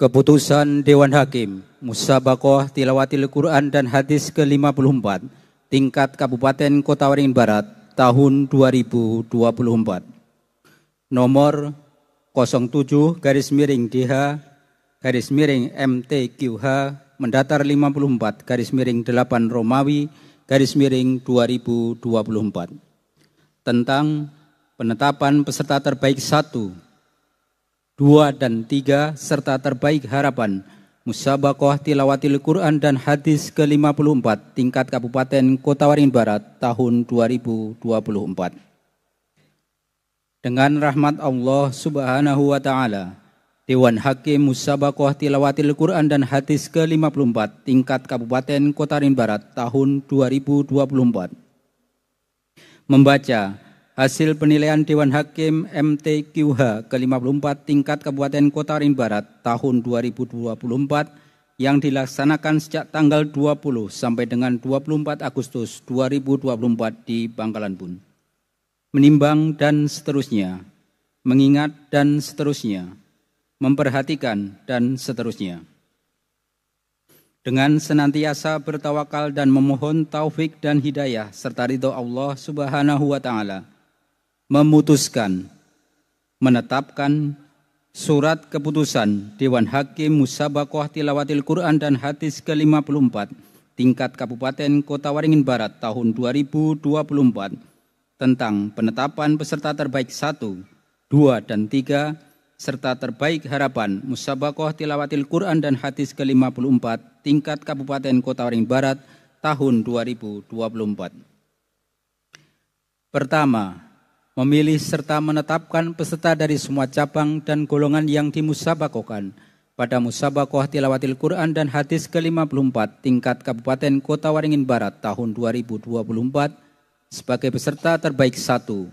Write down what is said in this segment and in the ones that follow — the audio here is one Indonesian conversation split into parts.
Keputusan Dewan Hakim Musabakoh Tilawatil Quran dan Hadis ke-54 Tingkat Kabupaten Kota Waringin Barat tahun 2024 Nomor 07 garis miring DH garis miring MTQH mendatar 54 garis miring 8 Romawi garis miring 2024 tentang penetapan peserta terbaik satu 2 dan 3 serta terbaik harapan Musabakoh Tilawatil Quran dan Hadis ke-54 tingkat Kabupaten Kota Waringin Barat tahun 2024. Dengan rahmat Allah Subhanahu wa taala, Dewan Hakim Musabakoh Tilawatil Quran dan Hadis ke-54 tingkat Kabupaten Kota Waringin Barat tahun 2024 membaca Hasil penilaian Dewan Hakim MTQH ke-54 tingkat Kabupaten Kota Ring Barat tahun 2024 yang dilaksanakan sejak tanggal 20 sampai dengan 24 Agustus 2024 di Bangkalan Bun. Menimbang dan seterusnya, mengingat dan seterusnya, memperhatikan dan seterusnya. Dengan senantiasa bertawakal dan memohon taufik dan hidayah serta ridho Allah Subhanahu wa taala memutuskan, menetapkan surat keputusan Dewan Hakim Musabakoh Tilawatil Quran dan Hadis ke-54 tingkat Kabupaten Kota Waringin Barat tahun 2024 tentang penetapan peserta terbaik 1, 2, dan 3 serta terbaik harapan Musabakoh Tilawatil Quran dan Hadis ke-54 tingkat Kabupaten Kota Waringin Barat tahun 2024. Pertama, memilih serta menetapkan peserta dari semua cabang dan golongan yang dimusabakokan pada Musabakoh Tilawatil Quran dan Hadis ke-54 tingkat Kabupaten Kota Waringin Barat tahun 2024 sebagai peserta terbaik satu,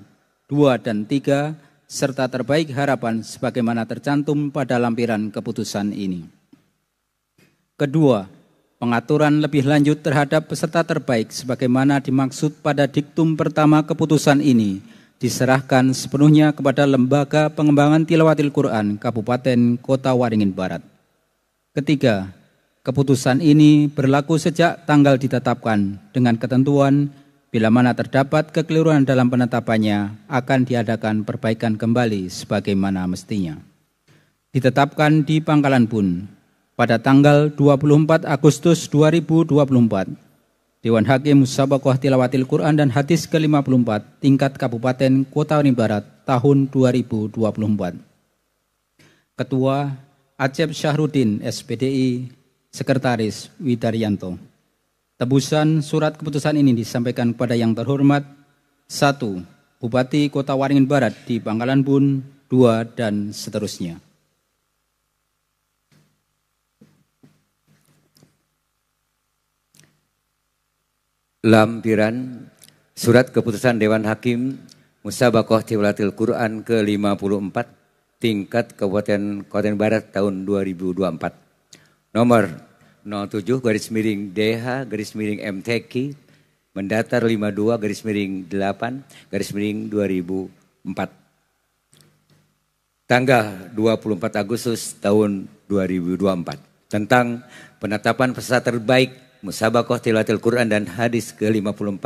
dua dan tiga serta terbaik harapan sebagaimana tercantum pada lampiran keputusan ini. Kedua, pengaturan lebih lanjut terhadap peserta terbaik sebagaimana dimaksud pada diktum pertama keputusan ini diserahkan sepenuhnya kepada Lembaga Pengembangan Tilawatil Quran Kabupaten Kota Waringin Barat. Ketiga, keputusan ini berlaku sejak tanggal ditetapkan dengan ketentuan bila mana terdapat kekeliruan dalam penetapannya akan diadakan perbaikan kembali sebagaimana mestinya. Ditetapkan di Pangkalan pun pada tanggal 24 Agustus 2024 Dewan Hakim Musabakoh Tilawatil Quran dan Hadis ke-54 tingkat Kabupaten Kota Barat tahun 2024. Ketua Acep Syahrudin SPDI Sekretaris Widaryanto. Tebusan surat keputusan ini disampaikan kepada yang terhormat 1. Bupati Kota Waringin Barat di Pangkalan Bun, 2 dan seterusnya. Lampiran Surat Keputusan Dewan Hakim Musabakoh Tiwlatil Quran ke-54 tingkat Kabupaten Kabupaten Barat tahun 2024. Nomor 07 garis miring DH garis miring MTQ mendatar 52 garis miring 8 garis miring 2004. Tanggal 24 Agustus tahun 2024 tentang penetapan peserta terbaik Musabakoh Tilawatil Quran dan Hadis ke-54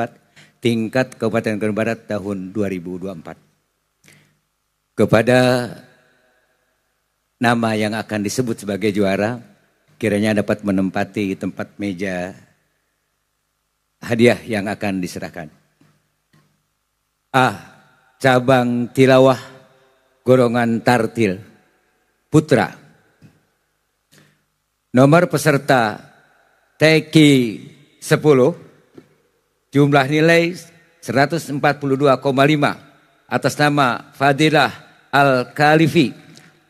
tingkat Kabupaten Kalimantan Barat tahun 2024. Kepada nama yang akan disebut sebagai juara, kiranya dapat menempati tempat meja hadiah yang akan diserahkan. A. Ah, cabang Tilawah Golongan Tartil Putra Nomor peserta Teki 10 jumlah nilai 142,5 atas nama Fadilah Al-Khalifi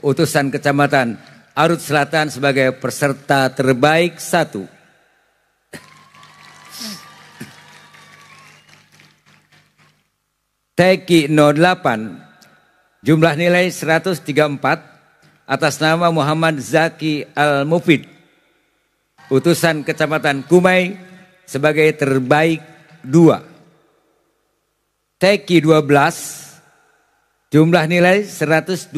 utusan kecamatan Arut Selatan sebagai peserta terbaik satu. Teki 08 jumlah nilai 134 atas nama Muhammad Zaki Al-Mufid utusan Kecamatan Kumai sebagai terbaik dua. Teki 12 jumlah nilai 122,5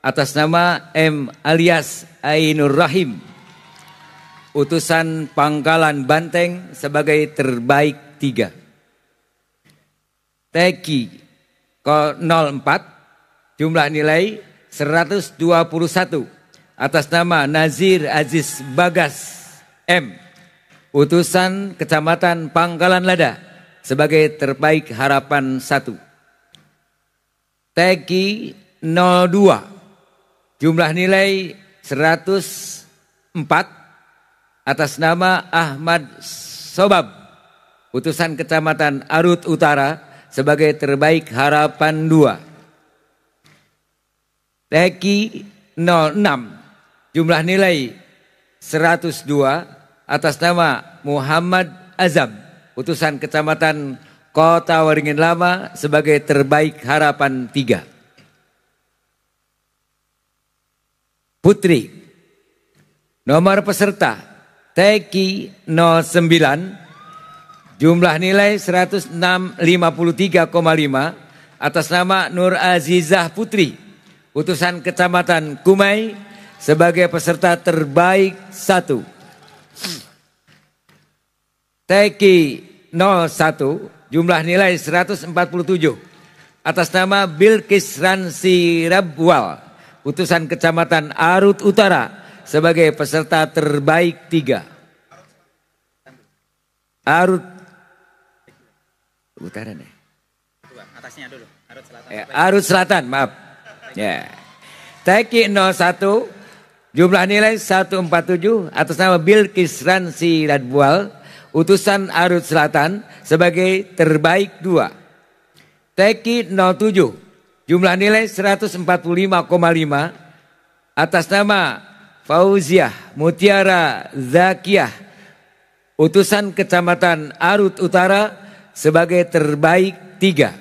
atas nama M alias Ainur Rahim. Utusan Pangkalan Banteng sebagai terbaik tiga. Teki 04 jumlah nilai 121 atas nama Nazir Aziz Bagas M. Utusan Kecamatan Pangkalan Lada sebagai terbaik harapan satu, Teki 02. Jumlah nilai 104 atas nama Ahmad Sobab. Utusan Kecamatan Arut Utara sebagai terbaik harapan dua, Teki 06 jumlah nilai 102 atas nama Muhammad Azam, utusan Kecamatan Kota Waringin Lama sebagai terbaik harapan tiga. Putri, nomor peserta Teki 09, jumlah nilai 153,5 atas nama Nur Azizah Putri, utusan Kecamatan Kumai, sebagai peserta terbaik satu. Teki 01 jumlah nilai 147 atas nama Bilkis Ransi Rabwal utusan kecamatan Arut Utara sebagai peserta terbaik tiga. Arut Utara nih. Atasnya dulu. Arut Selatan. Ya, Arut Selatan, maaf. Ya. Yeah. Teki 01 Jumlah nilai 147 atas nama Bill Kisran Radbual, utusan Arut Selatan sebagai terbaik dua. Teki 07, jumlah nilai 145,5 atas nama Fauziah Mutiara Zakiah, utusan Kecamatan Arut Utara sebagai terbaik tiga.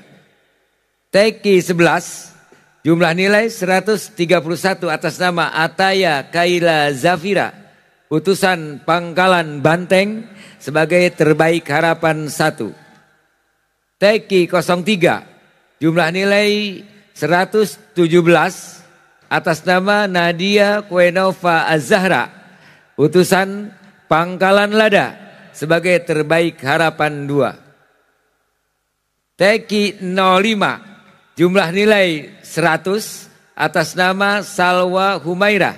Teki 11, Jumlah nilai 131 atas nama Ataya Kaila Zafira, utusan Pangkalan Banteng sebagai terbaik harapan 1. Teki 03, jumlah nilai 117 atas nama Nadia Kuenova Azahra, utusan Pangkalan Lada sebagai terbaik harapan 2. Teki 05, Jumlah nilai 100 atas nama Salwa Humaira,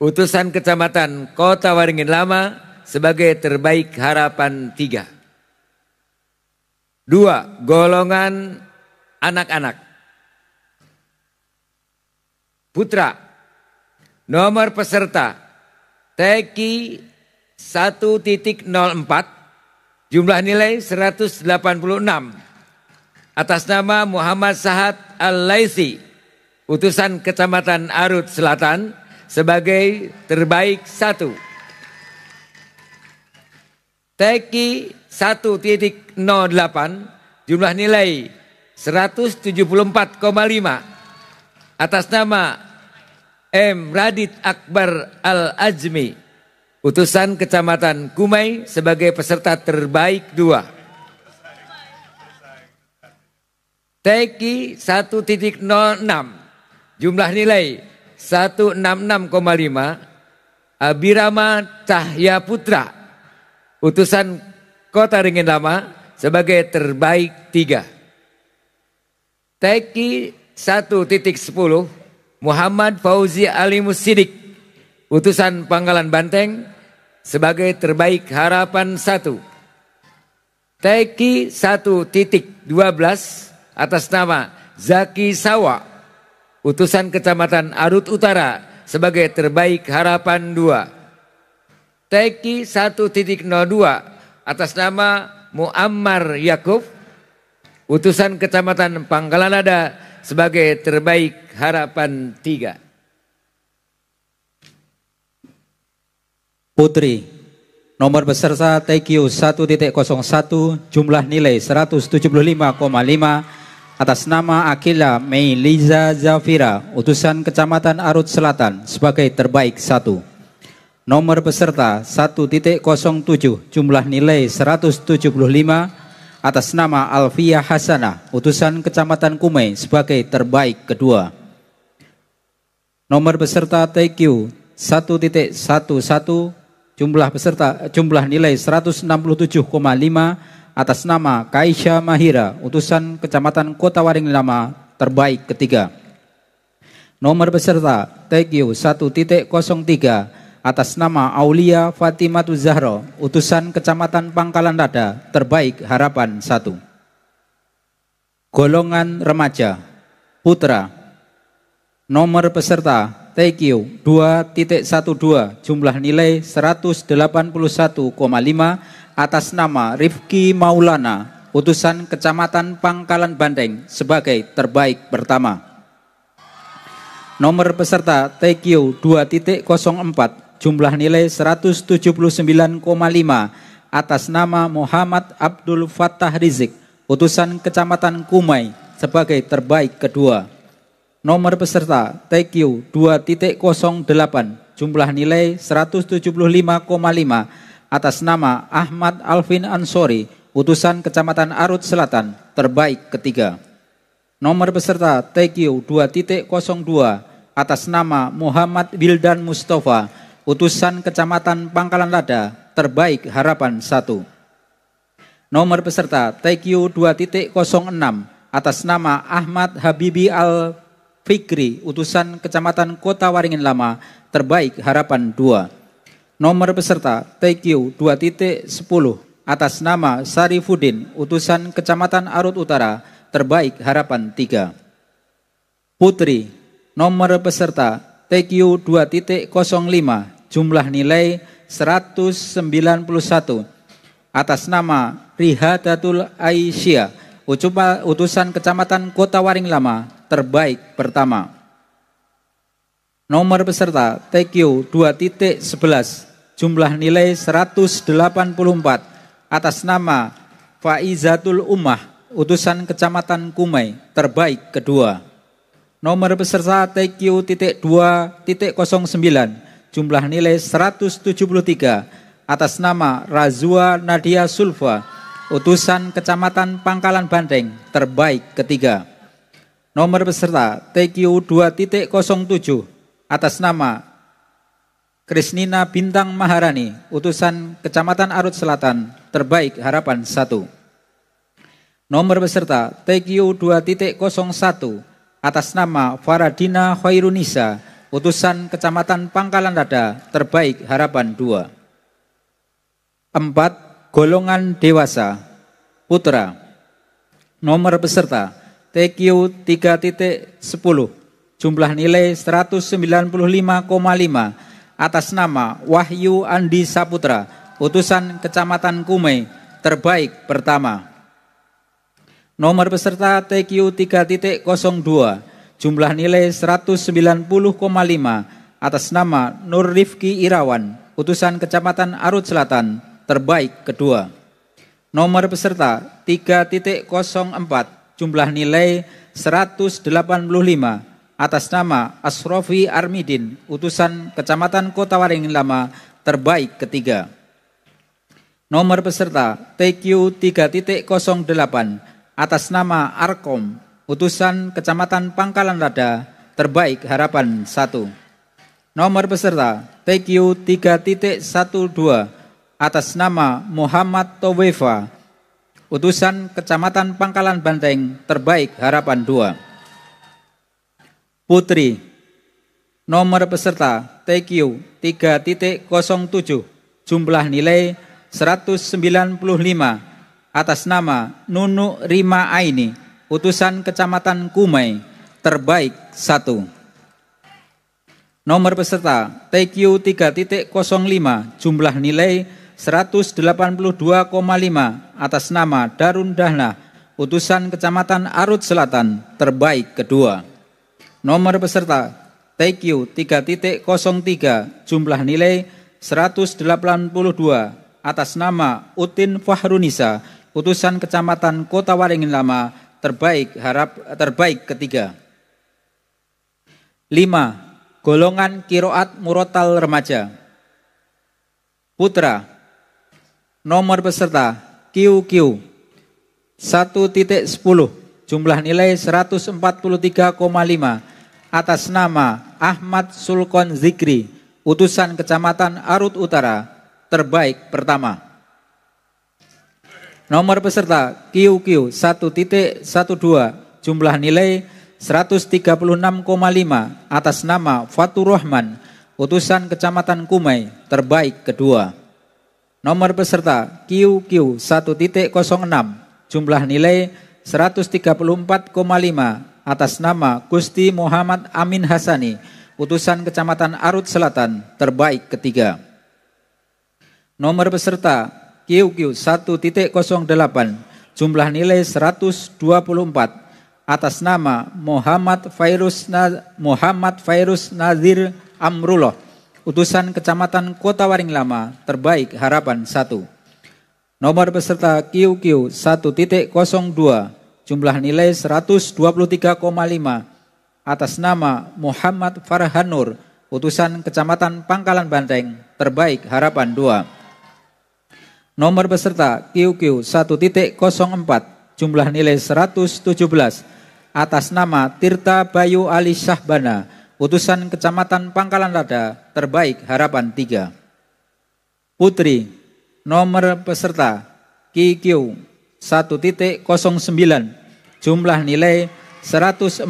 Utusan Kecamatan Kota Waringin Lama sebagai terbaik harapan tiga. Dua, golongan anak-anak. Putra, nomor peserta Teki 1.04, jumlah nilai 186 atas nama Muhammad Sahat Al-Laisi, utusan Kecamatan Arut Selatan sebagai terbaik satu. Teki 1.08 jumlah nilai 174,5 atas nama M. Radit Akbar Al-Ajmi, utusan Kecamatan Kumai sebagai peserta terbaik dua. TEKI 1.06 jumlah nilai 166,5 Abirama Cahya Putra utusan Kota Ringin Lama sebagai terbaik tiga. TEKI 1.10 Muhammad Fauzi Ali Musidik utusan Pangkalan Banteng sebagai terbaik harapan satu. TEKI 1.12 atas nama Zaki Sawa, utusan Kecamatan Arut Utara sebagai terbaik harapan dua Teki 1.02 atas nama Muammar Yakub, utusan Kecamatan Pangkalanada sebagai terbaik harapan tiga Putri, nomor beserta TQ 1.01 jumlah nilai 175,5 atas nama Akila Meiliza Zafira, utusan Kecamatan Arut Selatan sebagai terbaik satu. Nomor peserta 1.07, jumlah nilai 175 atas nama Alfia Hasana, utusan Kecamatan Kumai sebagai terbaik kedua. Nomor peserta TQ 1.11, jumlah peserta jumlah nilai 167,5 atas nama Kaisha Mahira, utusan Kecamatan Kota Waring Lama, terbaik ketiga. Nomor peserta TGU 1.03 atas nama Aulia Fatimatu Zahro, utusan Kecamatan Pangkalan Dada, terbaik harapan 1. Golongan remaja, putra, nomor peserta TQ 2.12 jumlah nilai 181,5 atas nama Rifki Maulana, utusan Kecamatan Pangkalan Bandeng sebagai terbaik pertama. Nomor peserta TQ 2.04 jumlah nilai 179,5 atas nama Muhammad Abdul Fattah Rizik, utusan Kecamatan Kumai sebagai terbaik kedua. Nomor peserta TQ 2.08 jumlah nilai 175,5 atas nama Ahmad Alvin Ansori, utusan Kecamatan Arut Selatan, terbaik ketiga. Nomor peserta TQ 2.02 atas nama Muhammad Wildan Mustafa, utusan Kecamatan Pangkalan Lada, terbaik harapan 1. Nomor peserta TQ 2.06 atas nama Ahmad Habibi Al Fikri, utusan Kecamatan Kota Waringin Lama, terbaik harapan 2. Nomor peserta TQ 2.10 atas nama Sari Fudin, utusan Kecamatan Arut Utara, terbaik harapan 3. Putri, nomor peserta TQ 2.05, jumlah nilai 191 atas nama Rihadatul Aisyah, utusan Kecamatan Kota Waring Lama, terbaik pertama. Nomor peserta TQ 2.11 jumlah nilai 184 atas nama Faizatul Ummah utusan Kecamatan Kumai terbaik kedua. Nomor peserta TQ.2.09 jumlah nilai 173 atas nama Razua Nadia Sulfa utusan Kecamatan Pangkalan Banteng terbaik ketiga. Nomor peserta TQ 2.07 atas nama Krisnina Bintang Maharani, utusan Kecamatan Arut Selatan, terbaik harapan 1. Nomor peserta TQ 2.01 atas nama Faradina Khairunisa, utusan Kecamatan Pangkalan Rada, terbaik harapan 2. empat Golongan dewasa, putra. Nomor peserta TQ 3.10 jumlah nilai 195,5 atas nama Wahyu Andi Saputra, utusan Kecamatan Kumai, terbaik pertama. Nomor peserta TQ 3.02, jumlah nilai 190,5 atas nama Nur Rifki Irawan, utusan Kecamatan Arut Selatan, terbaik kedua. Nomor peserta 3.04, jumlah nilai 185 atas nama Asrofi Armidin, utusan Kecamatan Kota Waringin Lama terbaik ketiga. Nomor peserta TQ 3.08 atas nama Arkom, utusan Kecamatan Pangkalan Rada terbaik harapan 1. Nomor peserta TQ 3.12 atas nama Muhammad Towefa, utusan Kecamatan Pangkalan Banteng terbaik harapan 2. Putri. Nomor peserta TQ 3.07. Jumlah nilai 195 atas nama Nunu Rima Aini, utusan Kecamatan Kumai, terbaik 1. Nomor peserta TQ 3.05, jumlah nilai 182,5 atas nama Darun Dahna, utusan Kecamatan Arut Selatan, terbaik kedua. Nomor peserta TQ 3.03 jumlah nilai 182 atas nama Utin Fahrunisa, utusan Kecamatan Kota Waringin Lama, terbaik harap terbaik ketiga. 5. Golongan Kiroat Murotal Remaja Putra Nomor peserta QQ 1.10 jumlah nilai 143,5 atas nama Ahmad Sulkon Zikri, utusan Kecamatan Arut Utara, terbaik pertama. Nomor peserta QQ 1.12 jumlah nilai 136,5 atas nama Fatur Rahman, utusan Kecamatan Kumai, terbaik kedua. Nomor peserta QQ 1.06 jumlah nilai 134,5 atas nama Gusti Muhammad Amin Hasani, utusan Kecamatan Arut Selatan, terbaik ketiga. Nomor peserta QQ 1.08, jumlah nilai 124, atas nama Muhammad Fairus, Muhammad Fairus Nazir Amrullah, utusan Kecamatan Kota Waring Lama, terbaik harapan satu, Nomor peserta QQ 1.02, jumlah nilai 123,5 atas nama Muhammad Farhan Nur, utusan Kecamatan Pangkalan Banteng, terbaik harapan 2. Nomor peserta QQ 1.04, jumlah nilai 117 atas nama Tirta Bayu Ali Syahbana, utusan Kecamatan Pangkalan Lada, terbaik harapan 3. Putri, nomor peserta QQ 1.09 jumlah nilai 144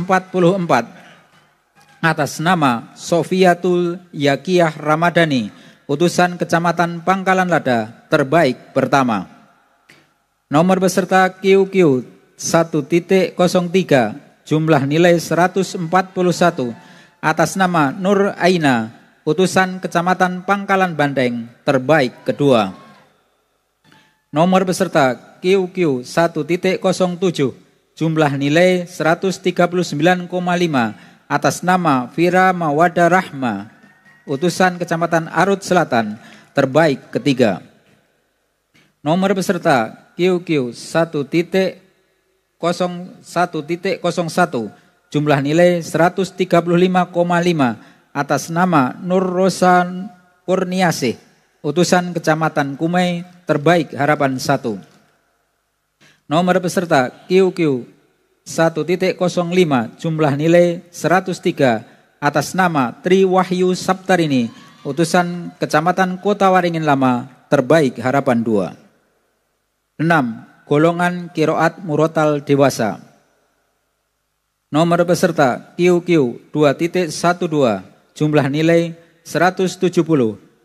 atas nama Sofiatul Yakiyah Ramadhani utusan Kecamatan Pangkalan Lada terbaik pertama nomor peserta QQ 1.03 jumlah nilai 141 atas nama Nur Aina utusan Kecamatan Pangkalan Bandeng terbaik kedua nomor peserta QQ1.07 jumlah nilai 139,5 atas nama Vira Mawada Rahma utusan Kecamatan Arut Selatan terbaik ketiga. Nomor peserta QQ 1.01.01 jumlah nilai 135,5 atas nama Nur Rosan Kurniasih utusan Kecamatan Kumai terbaik harapan satu Nomor peserta QQ 1.05 jumlah nilai 103 atas nama Tri Wahyu Saptarini, utusan Kecamatan Kota Waringin Lama, terbaik harapan 2. 6. Golongan Kiroat Murotal Dewasa Nomor peserta QQ 2.12 jumlah nilai 170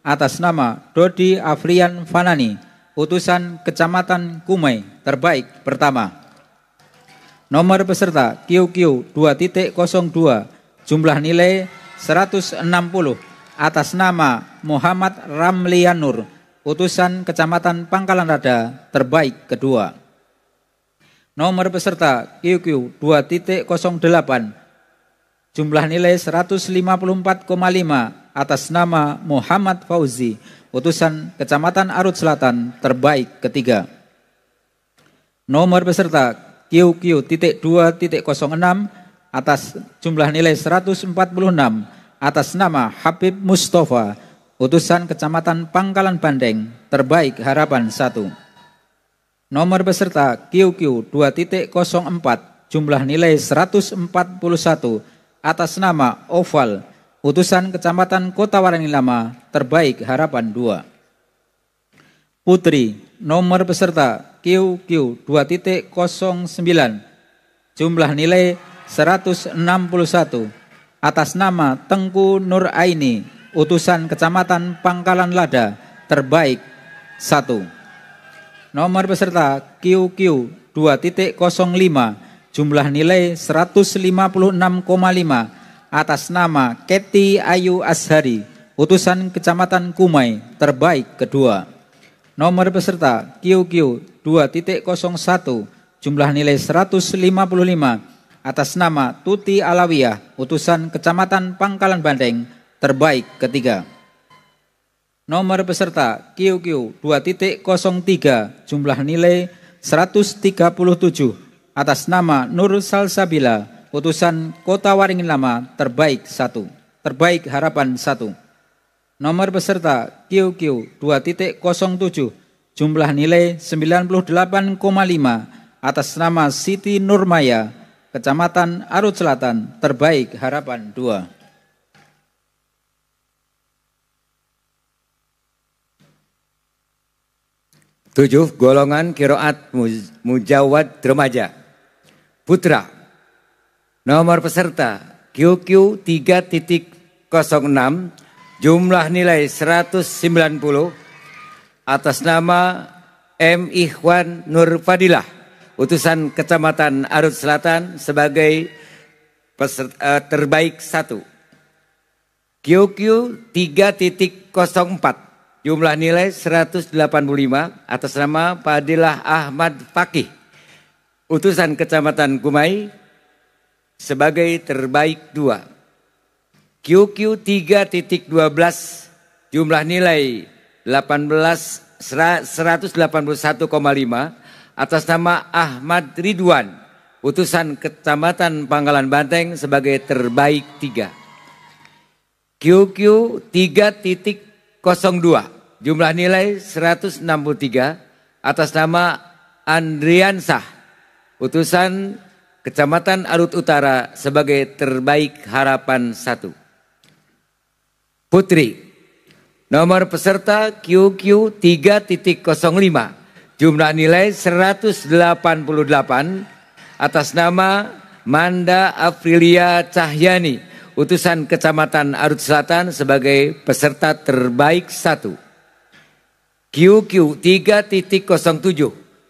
atas nama Dodi Afrian Fanani, utusan Kecamatan Kumai terbaik pertama. Nomor peserta QQ 2.02 jumlah nilai 160 atas nama Muhammad Ramlianur, utusan Kecamatan Pangkalan Rada terbaik kedua. Nomor peserta QQ 2.08 jumlah nilai 154,5 atas nama Muhammad Fauzi, utusan Kecamatan Arut Selatan terbaik ketiga. Nomor peserta QQ.2.06 atas jumlah nilai 146 atas nama Habib Mustafa, utusan Kecamatan Pangkalan Bandeng, terbaik harapan 1. Nomor peserta QQ 2.04 jumlah nilai 141 atas nama Oval Utusan Kecamatan Kota Warangi Lama Terbaik Harapan 2. Putri, nomor peserta QQ 2.09. Jumlah nilai 161. Atas nama Tengku Nur Aini, utusan Kecamatan Pangkalan Lada Terbaik 1. Nomor peserta QQ 2.05. Jumlah nilai 156,5 atas nama Keti Ayu Ashari, utusan Kecamatan Kumai, terbaik kedua. Nomor peserta QQ 2.01, jumlah nilai 155, atas nama Tuti Alawiyah, utusan Kecamatan Pangkalan Bandeng, terbaik ketiga. Nomor peserta QQ 2.03, jumlah nilai 137, atas nama Nur Salsabila, putusan Kota Waringin Lama terbaik satu, terbaik harapan satu. Nomor peserta QQ 2.07, jumlah nilai 98,5 atas nama Siti Nurmaya, Kecamatan Arut Selatan, terbaik harapan dua. Tujuh, golongan kiroat mujawad remaja. Putra, Nomor peserta QQ 3.06 jumlah nilai 190 atas nama M Ikhwan Nur Fadilah utusan Kecamatan Arut Selatan sebagai peserta, uh, eh, terbaik satu. QQ 3.04 jumlah nilai 185 atas nama Fadilah Ahmad Fakih utusan Kecamatan Gumai sebagai terbaik dua. QQ 3.12 jumlah nilai 18 181,5 atas nama Ahmad Ridwan putusan Kecamatan Pangkalan Banteng sebagai terbaik tiga. QQ 3.02 jumlah nilai 163 atas nama Andriansah putusan Kecamatan Arut Utara sebagai terbaik harapan satu. Putri, nomor peserta QQ 3.05, jumlah nilai 188 atas nama Manda Afrilia Cahyani, utusan Kecamatan Arut Selatan sebagai peserta terbaik satu. QQ 3.07,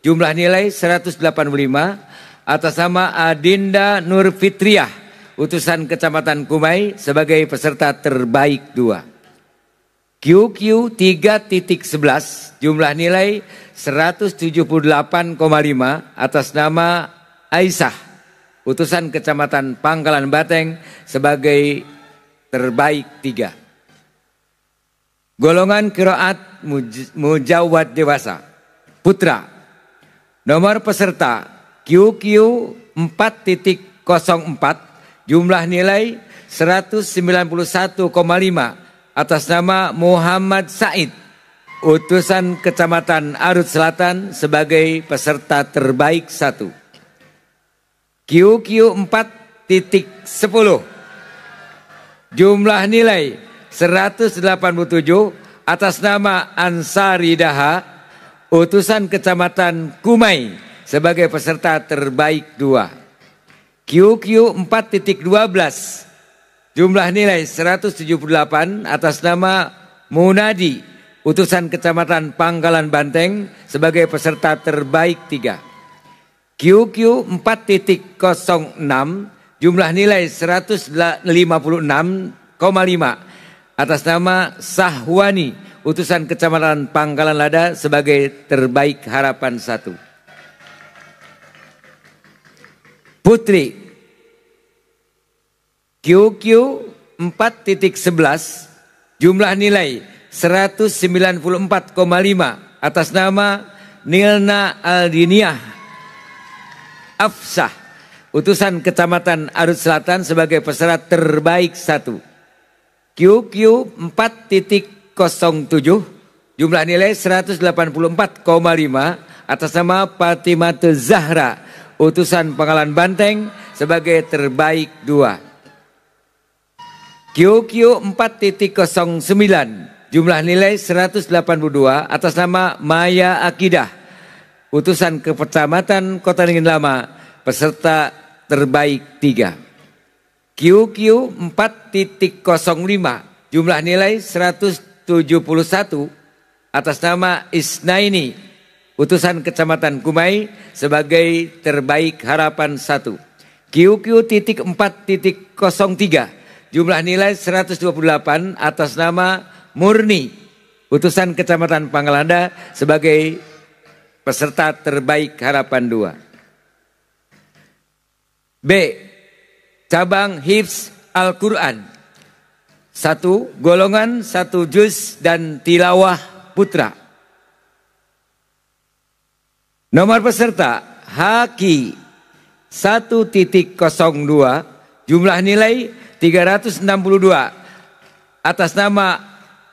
jumlah nilai 185 atas nama Adinda Nur Fitriah, utusan Kecamatan Kumai sebagai peserta terbaik dua. QQ 3.11 jumlah nilai 178,5 atas nama Aisyah, utusan Kecamatan Pangkalan Bateng sebagai terbaik tiga. Golongan Kiroat Mujawat Dewasa, Putra, nomor peserta QQ 4.04 jumlah nilai 191,5 atas nama Muhammad Said utusan Kecamatan Arut Selatan sebagai peserta terbaik satu. QQ 4.10 jumlah nilai 187 atas nama Ansari Daha utusan Kecamatan Kumai sebagai peserta terbaik dua. QQ 4.12 jumlah nilai 178 atas nama Munadi utusan kecamatan Pangkalan Banteng sebagai peserta terbaik tiga. QQ 4.06 jumlah nilai 156,5 atas nama Sahwani utusan kecamatan Pangkalan Lada sebagai terbaik harapan satu. Putri QQ 4.11 jumlah nilai 194,5 atas nama Nilna Aldiniah Afsah utusan Kecamatan Arut Selatan sebagai peserat terbaik satu QQ 4.07 jumlah nilai 184,5 atas nama Fatimah Zahra utusan Pangalan Banteng sebagai terbaik dua. QQ 4.09 jumlah nilai 182 atas nama Maya Akidah utusan kepercamatan Kota Dingin Lama peserta terbaik tiga. QQ 4.05 jumlah nilai 171 atas nama Isnaini utusan Kecamatan Kumai sebagai terbaik harapan 1. QQ.4.03 jumlah nilai 128 atas nama Murni utusan Kecamatan Pangalanda sebagai peserta terbaik harapan dua, B. Cabang Hifz Al-Quran. Satu, golongan satu juz dan tilawah putra. Nomor peserta Haki 1.02 jumlah nilai 362 atas nama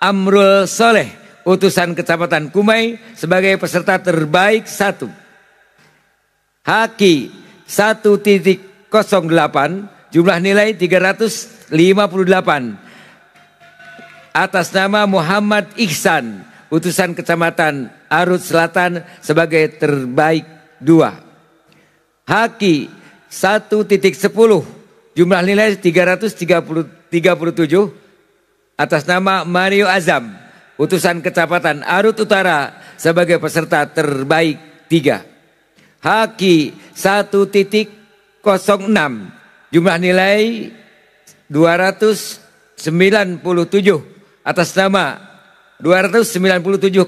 Amrul Soleh utusan Kecamatan Kumai sebagai peserta terbaik satu. Haki 1.08 jumlah nilai 358 atas nama Muhammad Ihsan utusan kecamatan Arut Selatan sebagai terbaik dua. Haki 1.10 jumlah nilai puluh tujuh, atas nama Mario Azam utusan kecamatan Arut Utara sebagai peserta terbaik tiga. Haki 1.06 jumlah nilai 297 atas nama 297,5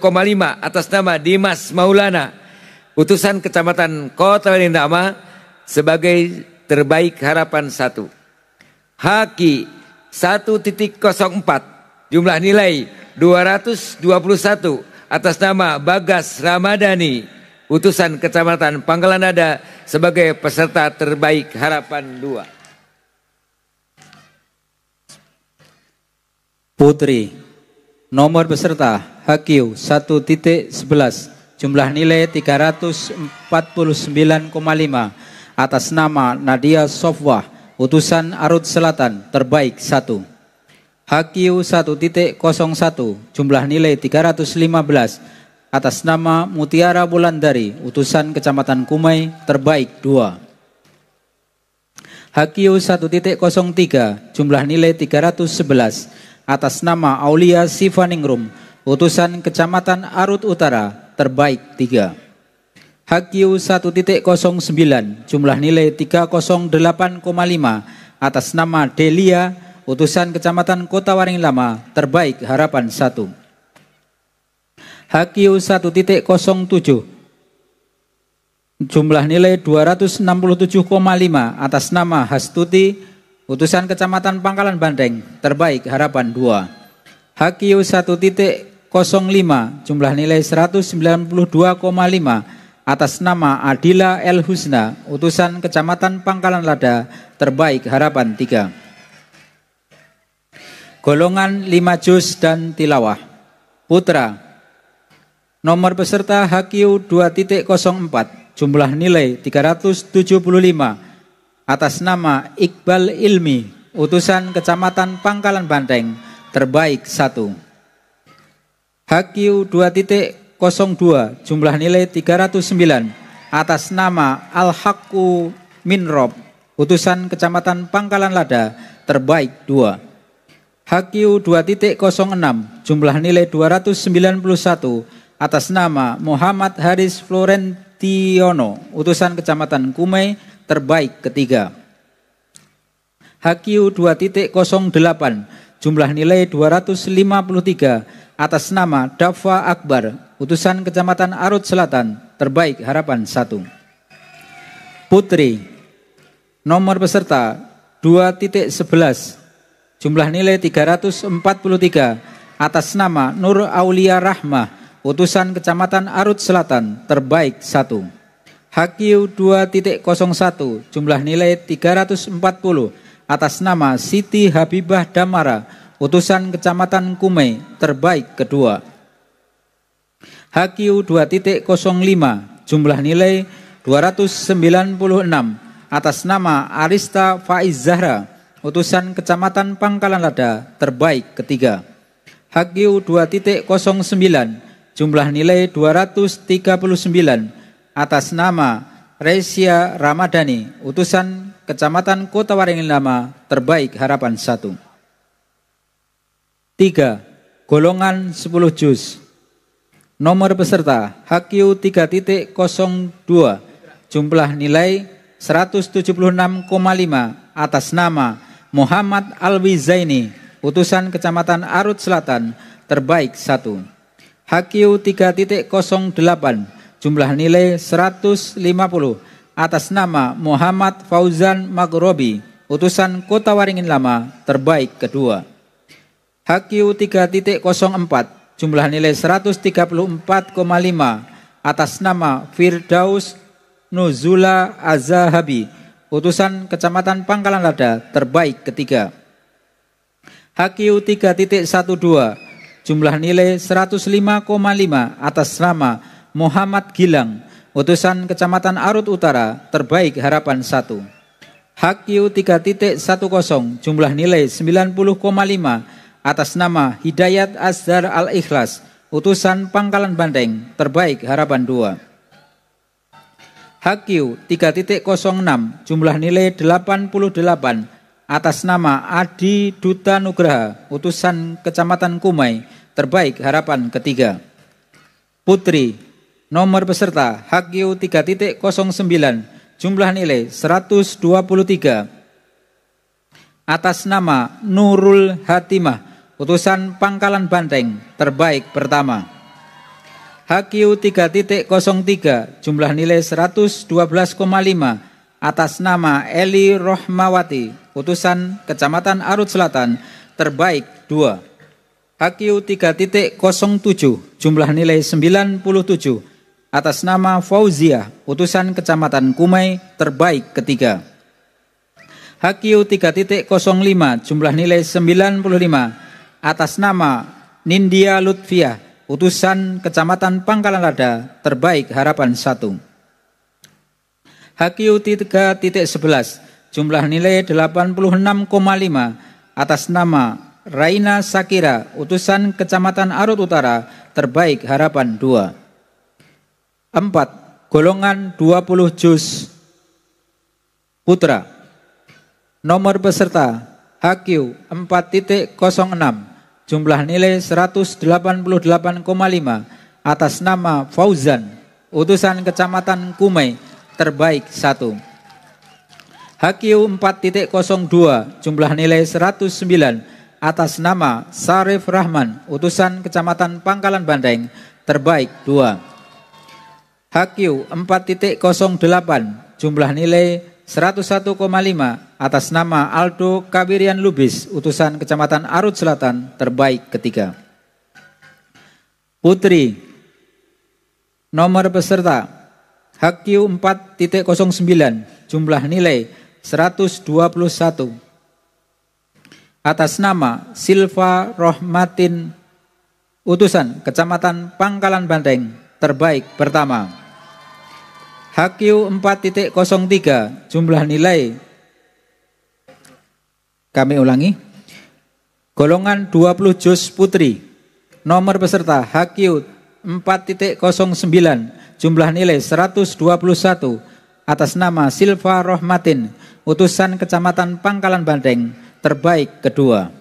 atas nama Dimas Maulana, utusan Kecamatan Kota Lendama sebagai terbaik harapan satu. Haki 1.04 jumlah nilai 221 atas nama Bagas Ramadhani utusan Kecamatan Pangkalanada sebagai peserta terbaik harapan 2. Putri Nomor beserta HQ 1.11 jumlah nilai 349,5 atas nama Nadia Sofwah utusan Arut Selatan terbaik 1. HQ 1.01 jumlah nilai 315 atas nama Mutiara Bulandari utusan Kecamatan Kumai terbaik 2. HQ 1.03 jumlah nilai 311 atas nama Aulia Sivaningrum, utusan Kecamatan Arut Utara, terbaik 3. HQ 1.09, jumlah nilai 308,5 atas nama Delia, utusan Kecamatan Kota Waring Lama, terbaik harapan 1. HQ 1.07, jumlah nilai 267,5 atas nama Hastuti, Utusan Kecamatan Pangkalan Bandeng, terbaik harapan 2. Hakiu 1.05, jumlah nilai 192,5 atas nama Adila El Husna, utusan Kecamatan Pangkalan Lada, terbaik harapan 3. Golongan 5 juz dan tilawah. Putra. Nomor peserta HQ 2.04, jumlah nilai 375 atas nama Iqbal Ilmi, utusan Kecamatan Pangkalan Banteng, terbaik satu. HQ 2.02, jumlah nilai 309, atas nama Al-Hakku Minrob, utusan Kecamatan Pangkalan Lada, terbaik dua. HQ 2.06, jumlah nilai 291, atas nama Muhammad Haris Florentiono, utusan Kecamatan Kumei terbaik ketiga. HQ 2.08 jumlah nilai 253 atas nama Dafa Akbar, utusan Kecamatan Arut Selatan, terbaik harapan 1. Putri, nomor peserta 2.11, jumlah nilai 343 atas nama Nur Aulia Rahmah, utusan Kecamatan Arut Selatan, terbaik 1. HQ 2.01 jumlah nilai 340 atas nama Siti Habibah Damara utusan Kecamatan Kumai terbaik kedua. HQ 2.05 jumlah nilai 296 atas nama Arista Faiz Zahra utusan Kecamatan Pangkalan Lada terbaik ketiga. HQ 2.09 jumlah nilai 239 atas nama Resia Ramadhani, utusan Kecamatan Kota Waringin Lama, terbaik harapan satu. Tiga, Golongan 10 juz. Nomor peserta HQ 3.02. Jumlah nilai 176,5 atas nama Muhammad Alwi Zaini, utusan Kecamatan Arut Selatan, terbaik satu. HQ 3.08 jumlah nilai 150 atas nama Muhammad Fauzan Magrobi, utusan Kota Waringin Lama terbaik kedua. HQ 3.04 jumlah nilai 134,5 atas nama Firdaus Nuzula Azahabi, utusan Kecamatan Pangkalan Lada terbaik ketiga. HQ 3.12 jumlah nilai 105,5 atas nama Muhammad Gilang, utusan Kecamatan Arut Utara, terbaik harapan 1. Hak Yu 310 jumlah nilai 90,5 atas nama Hidayat Azhar Al-Ikhlas, utusan Pangkalan Bandeng, terbaik harapan 2. HQ 3.06 jumlah nilai 88 atas nama Adi Duta Nugraha, utusan Kecamatan Kumai, terbaik harapan ketiga. Putri Nomor peserta HGU 3.09 Jumlah nilai 123 Atas nama Nurul Hatimah Utusan Pangkalan Banteng Terbaik pertama HGU 3.03 Jumlah nilai 112,5 Atas nama Eli Rohmawati Utusan Kecamatan Arut Selatan Terbaik 2 HQ 3.07 Jumlah nilai 97 atas nama Fauzia, utusan Kecamatan Kumai terbaik ketiga. HQ 3.05 jumlah nilai 95 atas nama Nindia Lutfiah, utusan Kecamatan Pangkalan Lada terbaik harapan 1. HQ 3.11 jumlah nilai 86,5 atas nama Raina Sakira, utusan Kecamatan Arut Utara, terbaik harapan 2. Empat, golongan 20 juz putra. Nomor peserta HQ 4.06, jumlah nilai 188,5 atas nama Fauzan, utusan Kecamatan Kumai, terbaik 1. HQ 4.02, jumlah nilai 109 atas nama Sarif Rahman, utusan Kecamatan Pangkalan Banteng, terbaik 2. HQ 4.08 jumlah nilai 101,5 atas nama Aldo Kabirian Lubis, utusan Kecamatan Arut Selatan, terbaik ketiga. Putri, nomor peserta HQ 4.09, jumlah nilai 121. Atas nama Silva Rohmatin, utusan Kecamatan Pangkalan Banteng, terbaik pertama. Hq 4.03 jumlah nilai kami ulangi golongan 20 juz putri nomor peserta Hq 4.09 jumlah nilai 121 atas nama Silva Rohmatin utusan kecamatan Pangkalan Banteng terbaik kedua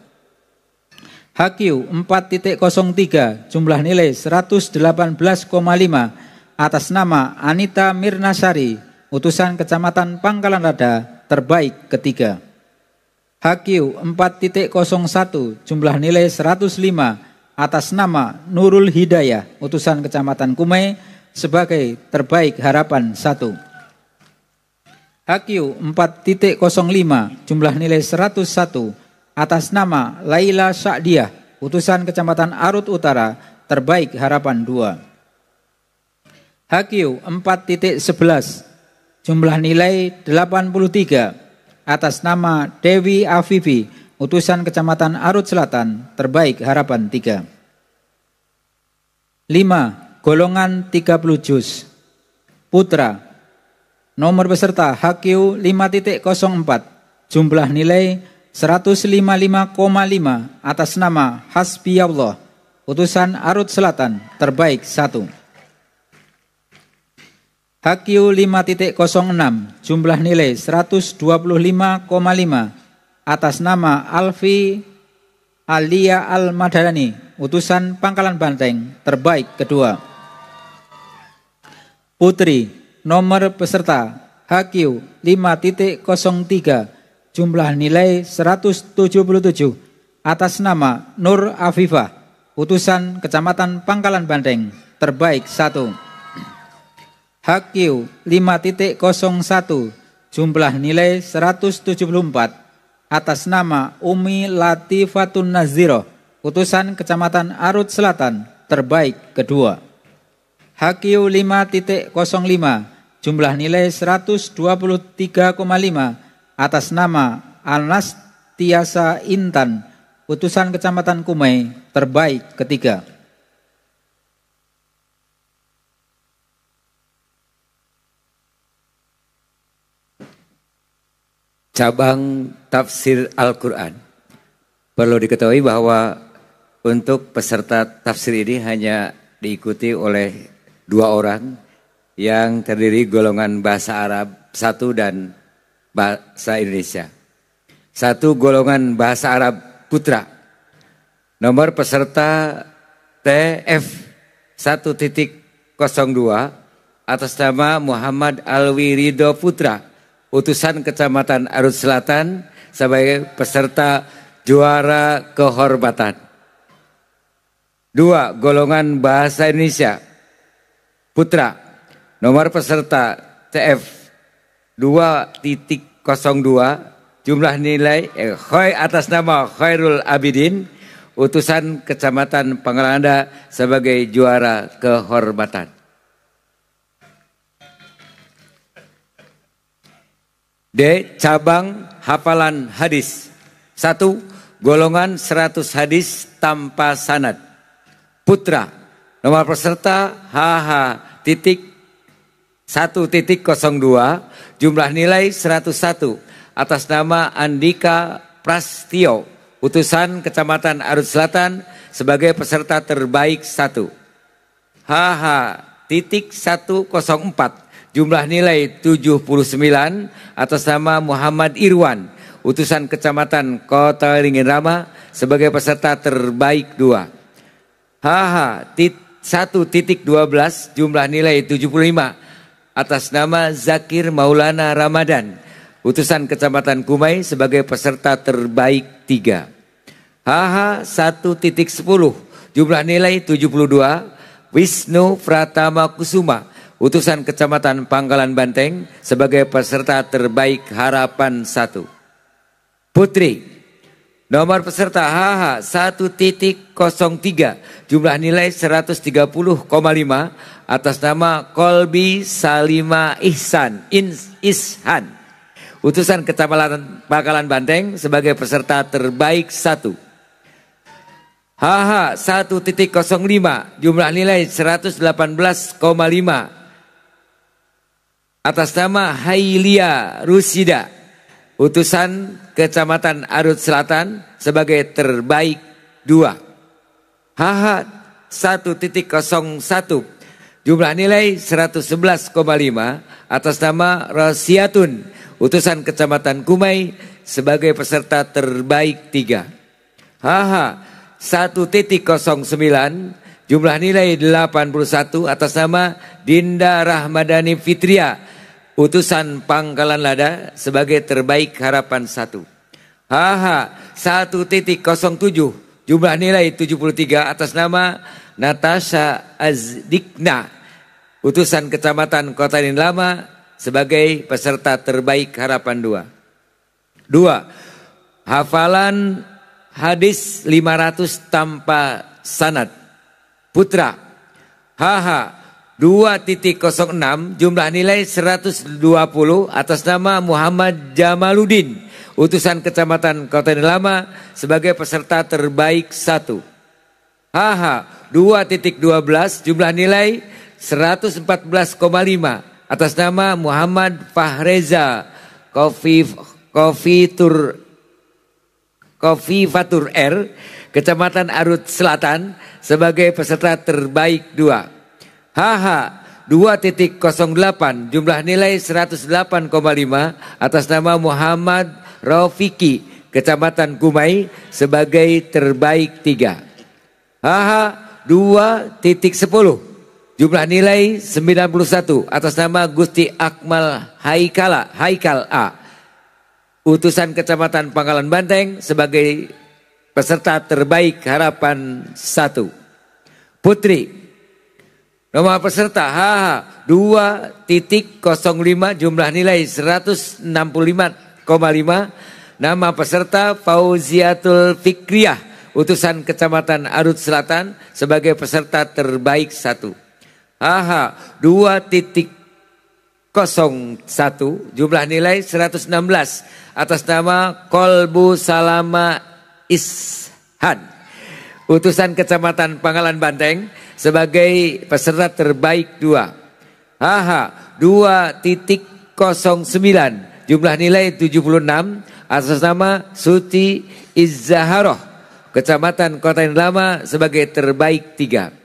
Hq 4.03 jumlah nilai 118,5 atas nama Anita Mirnasari, utusan Kecamatan Pangkalan Rada, terbaik ketiga. HQ 4.01 jumlah nilai 105 atas nama Nurul Hidayah, utusan Kecamatan Kumai, sebagai terbaik harapan satu, HQ 4.05 jumlah nilai 101 atas nama Laila Sa'diah, utusan Kecamatan Arut Utara, terbaik harapan dua. HQ 4.11 jumlah nilai 83 atas nama Dewi Afifi utusan Kecamatan Arut Selatan terbaik harapan 3 5 golongan 30 juz putra nomor peserta HQ 5.04 jumlah nilai 155,5 atas nama Hasbi Allah utusan Arut Selatan terbaik 1 Hq 5.06 jumlah nilai 125,5 atas nama Alfi Alia Al-Madani utusan pangkalan banteng terbaik kedua. Putri nomor peserta HQ 5.03 jumlah nilai 177 atas nama Nur Afifah utusan Kecamatan Pangkalan Banteng terbaik satu. Hq 5.01 jumlah nilai 174 atas nama Umi Latifatun Naziro utusan Kecamatan Arut Selatan terbaik kedua. Hq 5.05 jumlah nilai 123,5 atas nama Anas Tiasa Intan utusan Kecamatan Kumai terbaik ketiga. cabang tafsir Al-Quran. Perlu diketahui bahwa untuk peserta tafsir ini hanya diikuti oleh dua orang yang terdiri golongan bahasa Arab satu dan bahasa Indonesia. Satu golongan bahasa Arab putra. Nomor peserta TF 1.02 atas nama Muhammad Alwi Ridho Putra utusan Kecamatan Arut Selatan sebagai peserta juara kehormatan. Dua, golongan bahasa Indonesia. Putra, nomor peserta TF 2.02, jumlah nilai eh, Khoi atas nama Khairul Abidin, utusan Kecamatan Pangalanda sebagai juara kehormatan. D. Cabang hafalan hadis. 1. Golongan 100 hadis tanpa sanad. Putra. Nomor peserta HH titik 1 titik 02. Jumlah nilai 101. Atas nama Andika Prastio. Utusan Kecamatan Arut Selatan sebagai peserta terbaik 1. HH titik 104 Jumlah nilai 79 atas nama Muhammad Irwan, utusan kecamatan Kota Ringin Rama sebagai peserta terbaik 2. HH 1.12 jumlah nilai 75 atas nama Zakir Maulana Ramadan, utusan kecamatan Kumai sebagai peserta terbaik 3. HH 1.10 jumlah nilai 72 Wisnu Pratama Kusuma utusan Kecamatan Pangkalan Banteng sebagai peserta terbaik harapan satu Putri, nomor peserta HH 1.03, jumlah nilai 130,5 atas nama Kolbi Salima Ihsan, Ins Ishan. Utusan Kecamatan Pangkalan Banteng sebagai peserta terbaik 1. HH 1.05 jumlah nilai 118,5 atas nama Hailia Rusida, utusan Kecamatan Arut Selatan sebagai terbaik dua. HH 1.01 jumlah nilai 111,5 atas nama Rosiatun, utusan Kecamatan Kumai sebagai peserta terbaik tiga. HH 1.09 jumlah nilai 81 atas nama Dinda Rahmadani Fitria Utusan pangkalan lada sebagai terbaik harapan satu. Haha tujuh jumlah nilai tujuh puluh tiga atas nama Natasha Azdikna. Utusan kecamatan Kota Lama sebagai peserta terbaik harapan dua. Dua, hafalan hadis lima ratus tanpa sanad. Putra, haha 2.06 jumlah nilai 120 atas nama Muhammad Jamaluddin utusan kecamatan Kota Lama sebagai peserta terbaik titik HH 2.12 jumlah nilai 114,5 atas nama Muhammad Fahreza Kofif Kofitur Kofifatur R Kecamatan Arut Selatan sebagai peserta terbaik dua HH 2.08 jumlah nilai 108,5 atas nama Muhammad Rafiki Kecamatan Kumai sebagai terbaik 3. HH 2.10 Jumlah nilai 91 atas nama Gusti Akmal Haikala, Haikal A. Utusan Kecamatan Pangkalan Banteng sebagai peserta terbaik harapan 1. Putri Nomor peserta H 205 jumlah nilai 165,5 Nama peserta Fauziatul Fikriah Utusan Kecamatan Arut Selatan sebagai peserta terbaik satu H2.01 jumlah nilai 116 atas nama Kolbu Salama Ishan Utusan Kecamatan Pangalan Banteng sebagai peserta terbaik dua. dua titik kosong sembilan jumlah nilai tujuh puluh enam atas nama Suti Izzaharoh Kecamatan Kota Lama sebagai terbaik tiga.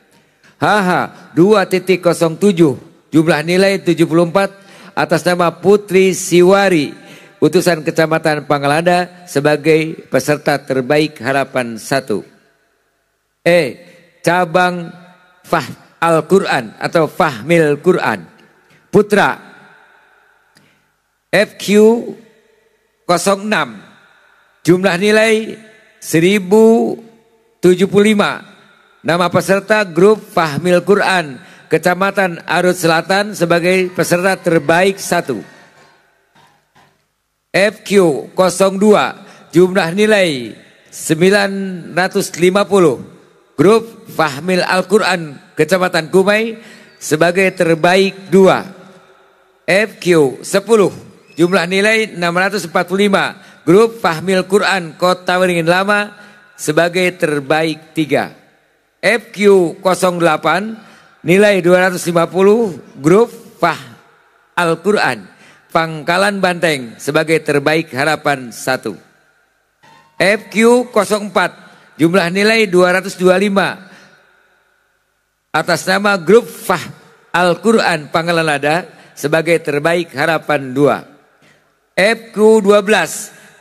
dua titik kosong tujuh jumlah nilai tujuh puluh empat atas nama Putri Siwari utusan Kecamatan Pangalanda sebagai peserta terbaik harapan satu. E cabang fah Al-Quran atau Fahmil Quran. Putra FQ 06 jumlah nilai 1075 nama peserta grup Fahmil Quran Kecamatan Arut Selatan sebagai peserta terbaik satu. FQ 02 jumlah nilai 950 grup Fahmil Al-Quran Kecamatan Kumai sebagai terbaik dua FQ 10 jumlah nilai 645 grup Fahmil Quran Kota Waringin Lama sebagai terbaik tiga FQ 08 nilai 250 grup Fah Al-Quran Pangkalan Banteng sebagai terbaik harapan satu FQ 04 Jumlah nilai 225. Atas nama grup Fah Al-Quran Pangalanada sebagai terbaik harapan 2. FQ12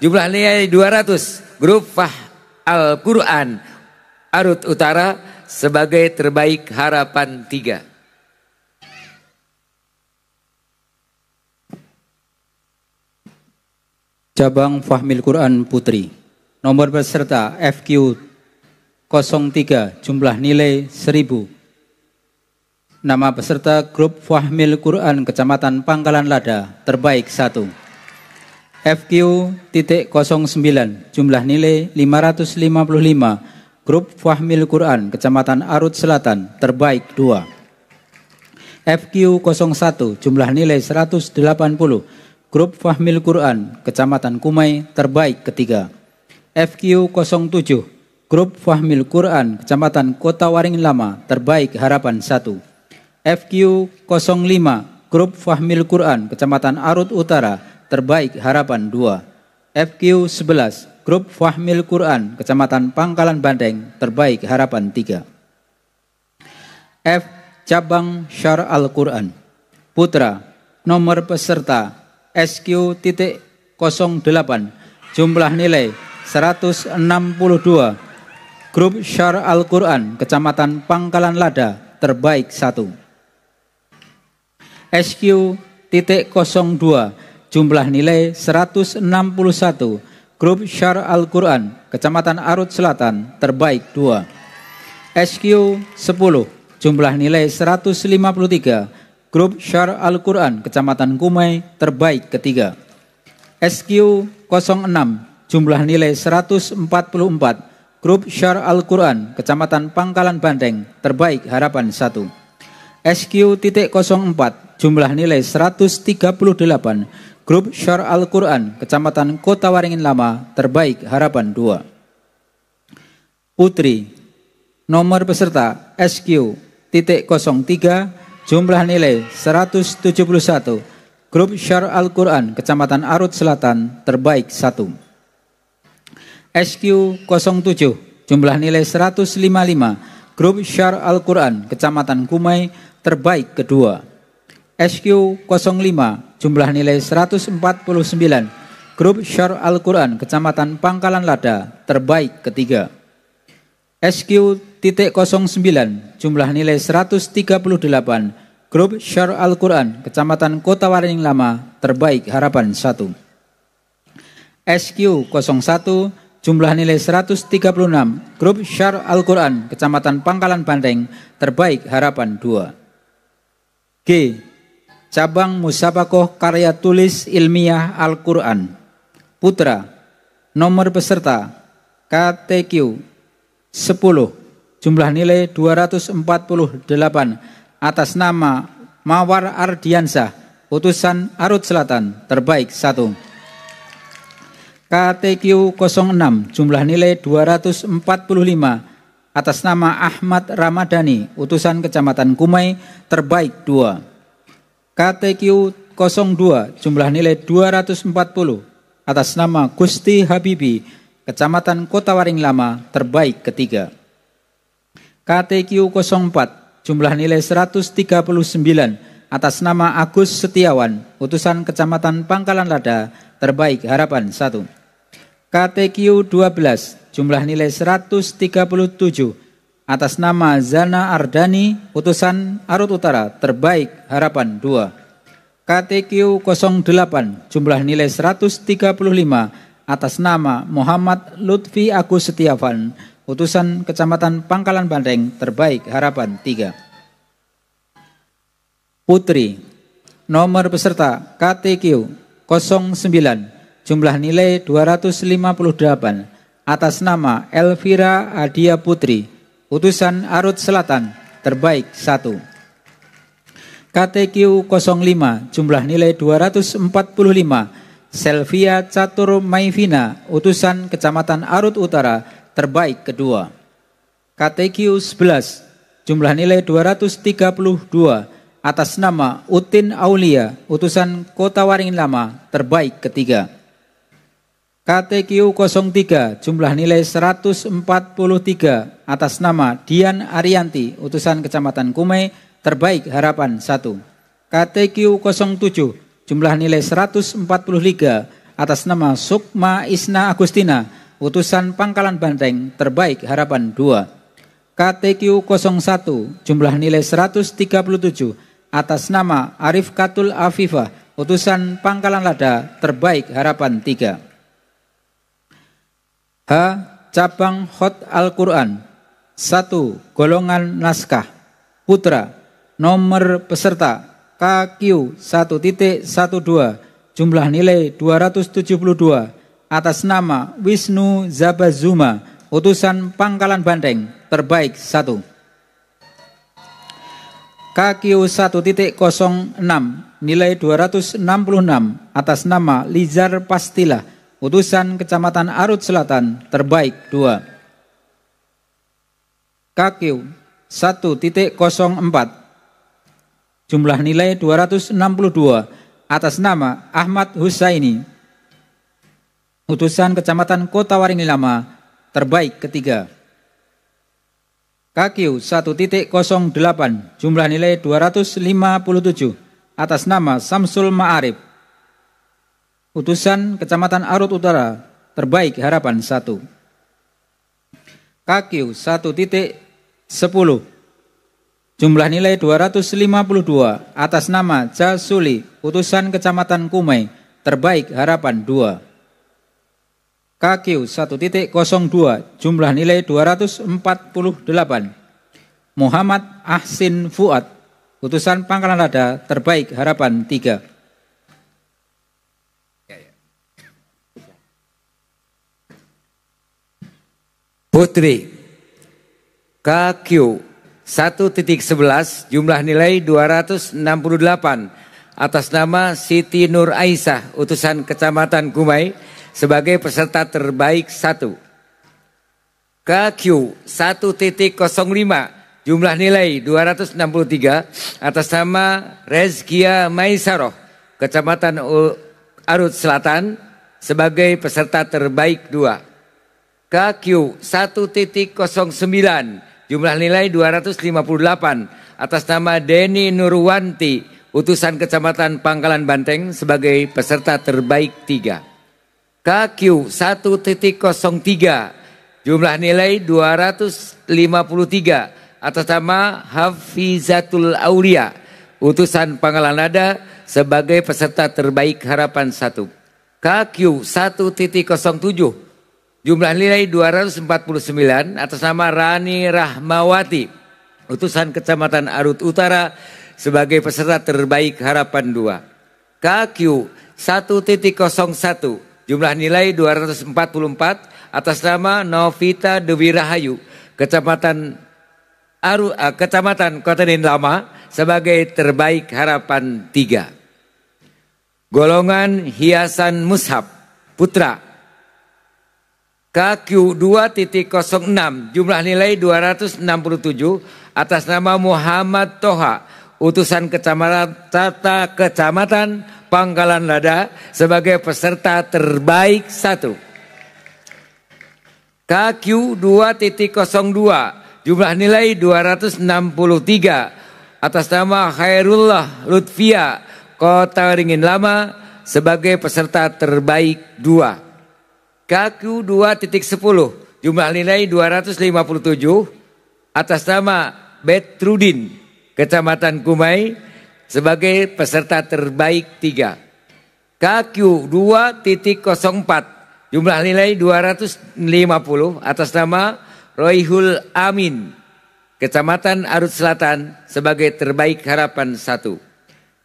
jumlah nilai 200. Grup Fah Al-Quran Arut Utara sebagai terbaik harapan 3. Cabang Fahmil Quran Putri. Nomor peserta FQ 03 jumlah nilai 1000. Nama peserta grup Fahmil Quran Kecamatan Pangkalan Lada terbaik 1. FQ.09 jumlah nilai 555 grup Fahmil Quran Kecamatan Arut Selatan terbaik 2. FQ01 jumlah nilai 180 grup Fahmil Quran Kecamatan Kumai terbaik ketiga. FQ07, Grup Fahmil Quran, Kecamatan Kota Waringin Lama, Terbaik Harapan 1. FQ05, Grup Fahmil Quran, Kecamatan Arut Utara, Terbaik Harapan 2. FQ11, Grup Fahmil Quran, Kecamatan Pangkalan Bandeng, Terbaik Harapan 3. F. Cabang Syar Al-Quran Putra Nomor peserta SQ.08 Jumlah nilai 162 Grup Syar Al-Quran Kecamatan Pangkalan Lada Terbaik 1 SQ.02 Jumlah nilai 161 Grup Syar Al-Quran Kecamatan Arut Selatan Terbaik 2 SQ 10 Jumlah nilai 153 Grup Syar Al-Quran Kecamatan Kumai Terbaik ketiga SQ 06 jumlah nilai 144, Grup Syar Al-Quran, Kecamatan Pangkalan Bandeng, Terbaik Harapan 1. SQ.04, jumlah nilai 138, Grup Syar Al-Quran, Kecamatan Kota Waringin Lama, Terbaik Harapan 2. Putri, nomor peserta SQ.03, jumlah nilai 171, Grup Syar Al-Quran, Kecamatan Arut Selatan, Terbaik 1. SQ07 jumlah nilai 155 grup Syar Al-Quran Kecamatan Kumai terbaik kedua SQ05 jumlah nilai 149 grup Syar Al-Quran Kecamatan Pangkalan Lada terbaik ketiga SQ.09 jumlah nilai 138 grup Syar Al-Quran Kecamatan Kota Waringin Lama terbaik harapan 1 SQ01 Jumlah nilai 136, grup Syar Al-Quran, Kecamatan Pangkalan Banteng, terbaik harapan 2. G. Cabang Musabakoh Karya Tulis Ilmiah Al-Quran. Putra, nomor peserta, KTQ, 10, jumlah nilai 248, atas nama Mawar Ardiansah, utusan Arut Selatan, terbaik 1. KTQ 06 jumlah nilai 245 atas nama Ahmad Ramadhani, utusan Kecamatan Kumai, terbaik 2. KTQ 02 jumlah nilai 240 atas nama Gusti Habibi, Kecamatan Kota Waring Lama, terbaik ketiga. KTQ 04 jumlah nilai 139 atas nama Agus Setiawan, utusan Kecamatan Pangkalan Lada, terbaik harapan 1. KTQ 12 jumlah nilai 137 atas nama Zana Ardani utusan Arut Utara terbaik harapan 2 KTQ 08 jumlah nilai 135 atas nama Muhammad Lutfi Agus Setiawan utusan Kecamatan Pangkalan Bandeng terbaik harapan 3 Putri nomor peserta KTQ 09 jumlah nilai 258 atas nama Elvira Adia Putri, utusan Arut Selatan, terbaik 1. KTQ 05 jumlah nilai 245 Selvia Catur Maivina, utusan Kecamatan Arut Utara, terbaik kedua. KTQ 11 jumlah nilai 232 atas nama Utin Aulia, utusan Kota Waringin Lama, terbaik ketiga. KTQ 03 jumlah nilai 143 atas nama Dian Arianti utusan Kecamatan Kumai terbaik harapan 1. KTQ 07 jumlah nilai 143 atas nama Sukma Isna Agustina utusan Pangkalan Banteng terbaik harapan 2. KTQ 01 jumlah nilai 137 atas nama Arif Katul Afifah utusan Pangkalan Lada terbaik harapan 3. H. Cabang Hot Al-Quran 1. Golongan Naskah Putra Nomor peserta KQ 1.12 Jumlah nilai 272 Atas nama Wisnu Zabazuma Utusan Pangkalan Banteng Terbaik 1 KQ 1.06 nilai 266 atas nama Lizar Pastila Utusan Kecamatan Arut Selatan terbaik 2. KQ 1.04 jumlah nilai 262 atas nama Ahmad Husaini utusan Kecamatan Kota Waringin Lama terbaik ketiga KQ 1.08 jumlah nilai 257 atas nama Samsul Ma'arif Utusan Kecamatan Arut Utara, terbaik harapan 1. KQ 1.10. Jumlah nilai 252 atas nama Jasuli, utusan Kecamatan Kumai, terbaik harapan 2. KQ 1.02 jumlah nilai 248. Muhammad Ahsin Fuad, utusan Pangkalan Lada terbaik harapan 3. Putri KQ 1.11 jumlah nilai 268 atas nama Siti Nur Aisyah utusan Kecamatan Kumai sebagai peserta terbaik satu KQ 1.05 jumlah nilai 263 atas nama Rezkia Maisaroh Kecamatan Arut Selatan sebagai peserta terbaik dua. KQ 1.09 jumlah nilai 258 atas nama Deni Nurwanti utusan Kecamatan Pangkalan Banteng sebagai peserta terbaik 3. KQ 1.03 jumlah nilai 253 atas nama Hafizatul Aulia utusan Pangkalan Nada sebagai peserta terbaik harapan 1. KQ 1.07 Jumlah nilai 249 atas nama Rani Rahmawati, utusan Kecamatan Arut Utara sebagai peserta terbaik harapan 2. KQ 1.01 jumlah nilai 244 atas nama Novita Dewi Rahayu, Kecamatan Aru, uh, Kecamatan Kota Lama sebagai terbaik harapan 3. Golongan hiasan Mushab putra KQ2.06 jumlah nilai 267 atas nama Muhammad Toha utusan kecamatan Tata Kecamatan Pangkalan Lada sebagai peserta terbaik satu. KQ 2.02 jumlah nilai 263 atas nama Khairullah Lutfia Kota Ringin Lama sebagai peserta terbaik dua kaku 2.10 jumlah nilai 257 atas nama Betrudin Kecamatan Kumai sebagai peserta terbaik 3 KQ 2.04 jumlah nilai 250 atas nama Roihul Amin Kecamatan Arut Selatan sebagai terbaik harapan 1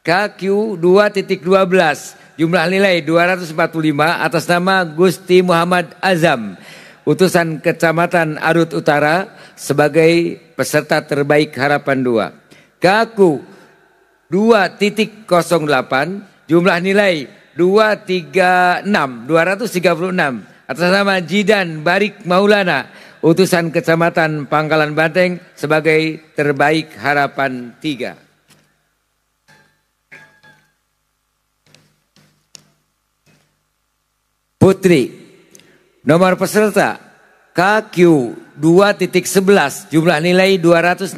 KQ 2.12 Jumlah nilai 245 atas nama Gusti Muhammad Azam, utusan Kecamatan Arut Utara sebagai peserta terbaik harapan 2. Kaku 2.08 jumlah nilai 236 236 atas nama Jidan Barik Maulana utusan Kecamatan Pangkalan Banteng sebagai terbaik harapan 3. Putri. Nomor peserta KQ2.11 jumlah nilai 263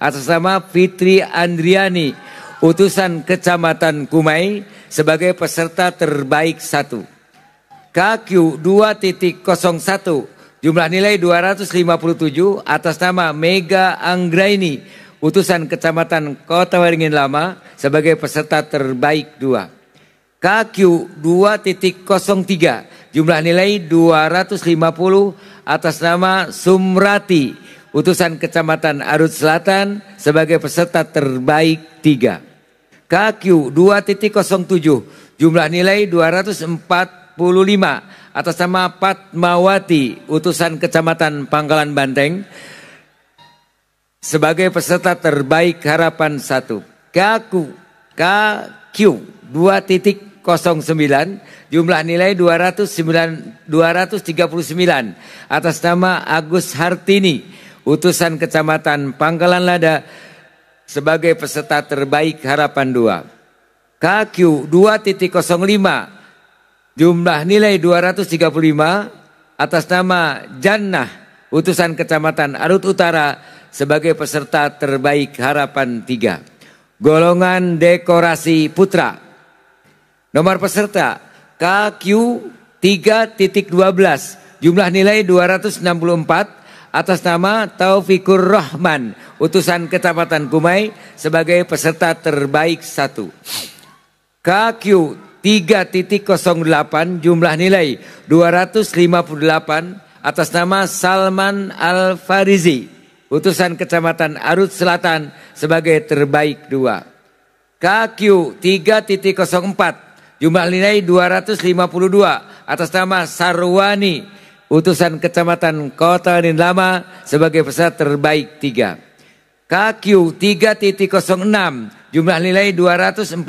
atas nama Fitri Andriani utusan Kecamatan Kumai sebagai peserta terbaik satu. KQ 2.01 jumlah nilai 257 atas nama Mega Anggraini utusan Kecamatan Kota Waringin Lama sebagai peserta terbaik dua. KQ 2.03 jumlah nilai 250 atas nama Sumrati utusan kecamatan Arut Selatan sebagai peserta terbaik 3 KQ 2.07 jumlah nilai 245 atas nama Patmawati utusan kecamatan Pangkalan Banteng sebagai peserta terbaik harapan 1 KQ KQ 09 jumlah nilai 209 239 atas nama Agus Hartini utusan Kecamatan Pangkalan Lada sebagai peserta terbaik harapan 2. KQ 2.05 jumlah nilai 235 atas nama Jannah utusan Kecamatan Arut Utara sebagai peserta terbaik harapan 3. Golongan dekorasi putra Nomor peserta KQ3.12 jumlah nilai 264 atas nama Taufikur Rahman utusan Kecamatan Kumai sebagai peserta terbaik satu. KQ 3.08 jumlah nilai 258 atas nama Salman Al-Farizi utusan Kecamatan Arut Selatan sebagai terbaik dua. KQ 3.04 Jumlah nilai 252 atas nama Sarwani, utusan kecamatan Kota Lama sebagai peserta terbaik 3. KQ 3.06 jumlah nilai 246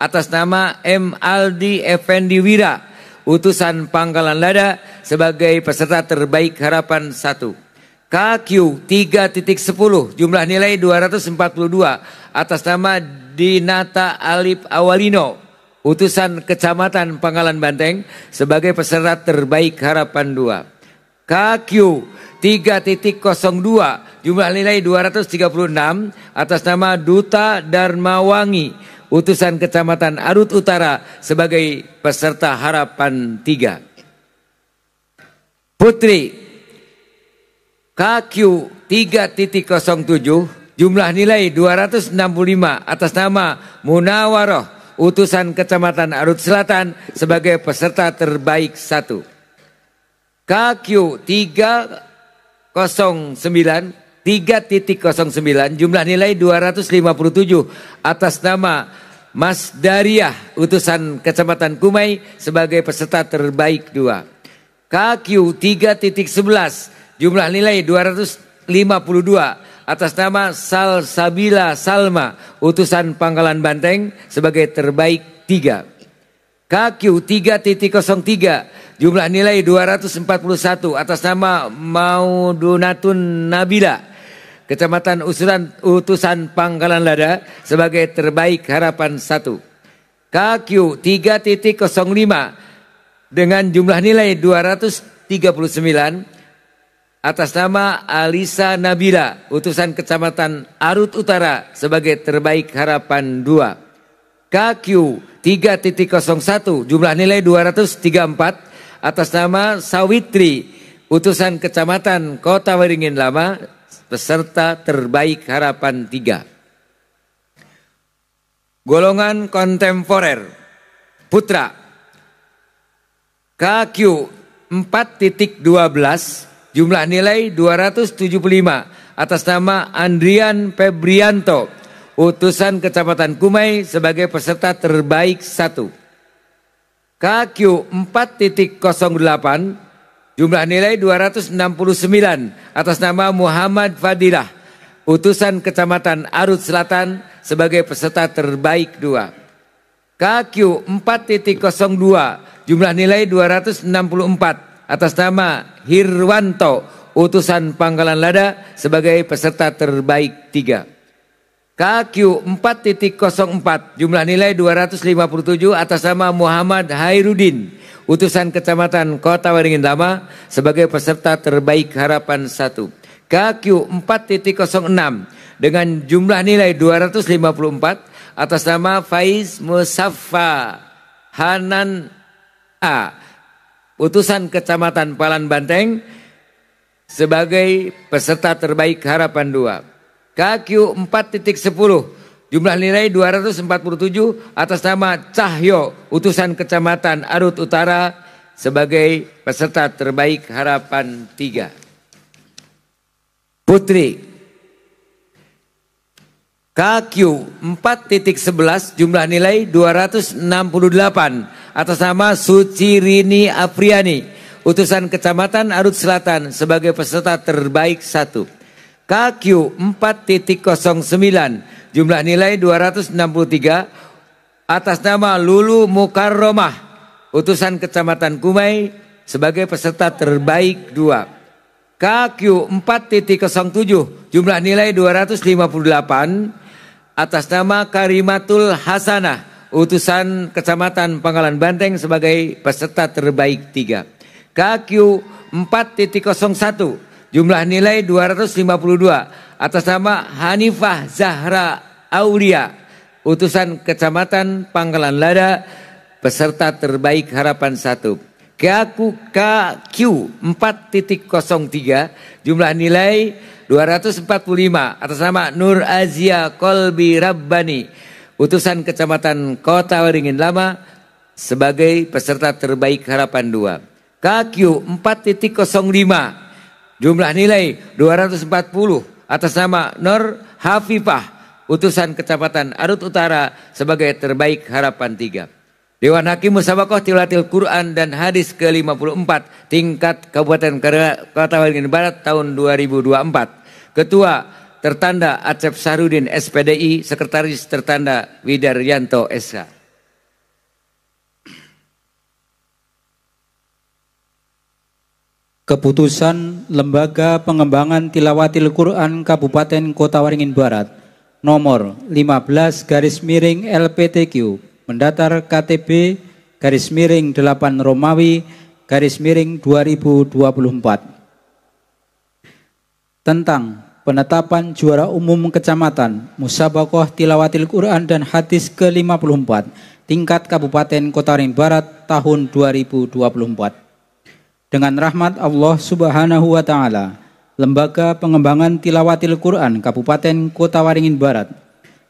atas nama M. Aldi Effendi Wira, utusan Pangkalan Lada sebagai peserta terbaik harapan 1. KQ 3.10 jumlah nilai 242 atas nama Dinata Alif Awalino utusan Kecamatan Pangalan Banteng sebagai peserta terbaik harapan 2. KQ 3.02 jumlah nilai 236 atas nama Duta Darmawangi utusan Kecamatan Arut Utara sebagai peserta harapan 3. Putri KQ 3.07 jumlah nilai 265 atas nama Munawaroh utusan Kecamatan Arut Selatan sebagai peserta terbaik satu. KQ 309 3.09 jumlah nilai 257 atas nama Mas Dariah utusan Kecamatan Kumai sebagai peserta terbaik dua. KQ 3.11 jumlah nilai 252 atas nama Sal Sabila Salma, utusan Pangkalan Banteng sebagai terbaik tiga. KQ 3.03 jumlah nilai 241 atas nama Maudunatun Nabila. Kecamatan Usulan Utusan Pangkalan Lada sebagai terbaik harapan satu. KQ 3.05 dengan jumlah nilai 239 atas nama Alisa Nabila, utusan Kecamatan Arut Utara sebagai terbaik harapan 2. KQ 3.01 jumlah nilai 234 atas nama Sawitri, utusan Kecamatan Kota Waringin Lama peserta terbaik harapan 3. Golongan kontemporer Putra KQ 4.12 Jumlah nilai 275 atas nama Andrian Febrianto, utusan Kecamatan Kumai sebagai peserta terbaik satu. KQ 4.08 jumlah nilai 269 atas nama Muhammad Fadilah, utusan Kecamatan Arut Selatan sebagai peserta terbaik dua. KQ 4.02 jumlah nilai 264 atas nama Hirwanto, utusan Pangkalan Lada sebagai peserta terbaik tiga. KQ 4.04 jumlah nilai 257 atas nama Muhammad Hairudin utusan kecamatan Kota Waringin Lama sebagai peserta terbaik harapan satu KQ 4.06 dengan jumlah nilai 254 atas nama Faiz Musaffa Hanan A utusan Kecamatan Palan Banteng sebagai peserta terbaik harapan 2. KQ 4.10 jumlah nilai 247 atas nama Cahyo utusan Kecamatan Arut Utara sebagai peserta terbaik harapan 3. Putri KQ 4.11 jumlah nilai 268 atas nama Suci Rini Apriani, utusan Kecamatan Arut Selatan sebagai peserta terbaik satu. KQ 4.09 jumlah nilai 263 atas nama Lulu Mukarromah utusan Kecamatan Kumai sebagai peserta terbaik dua. KQ 4.07 jumlah nilai 258 atas nama Karimatul Hasanah utusan Kecamatan Pangkalan Banteng sebagai peserta terbaik 3. KQ 4.01 jumlah nilai 252 atas nama Hanifah Zahra Aulia utusan Kecamatan Pangkalan Lada peserta terbaik harapan 1. KQ KQ 4.03 jumlah nilai 245 atas nama Nur Azia Kolbi Rabbani utusan kecamatan Kota Waringin Lama sebagai peserta terbaik harapan 2. KQ 4.05 jumlah nilai 240 atas nama Nur Hafifah utusan kecamatan Arut Utara sebagai terbaik harapan 3. Dewan Hakim Musabakoh Tilatil Quran dan Hadis ke-54 tingkat Kabupaten Kota Waringin Barat tahun 2024. Ketua tertanda Acep Sarudin SPDI, Sekretaris tertanda Widaryanto SK. Keputusan Lembaga Pengembangan Tilawatil Quran Kabupaten Kota Waringin Barat nomor 15 garis miring LPTQ mendatar KTB garis miring 8 Romawi garis miring 2024 tentang penetapan juara umum kecamatan, musabakoh tilawatil Quran dan hadis ke-54 tingkat Kabupaten Kota Ring Barat tahun 2024. Dengan rahmat Allah Subhanahu wa taala, Lembaga Pengembangan Tilawatil Quran Kabupaten Kota Waringin Barat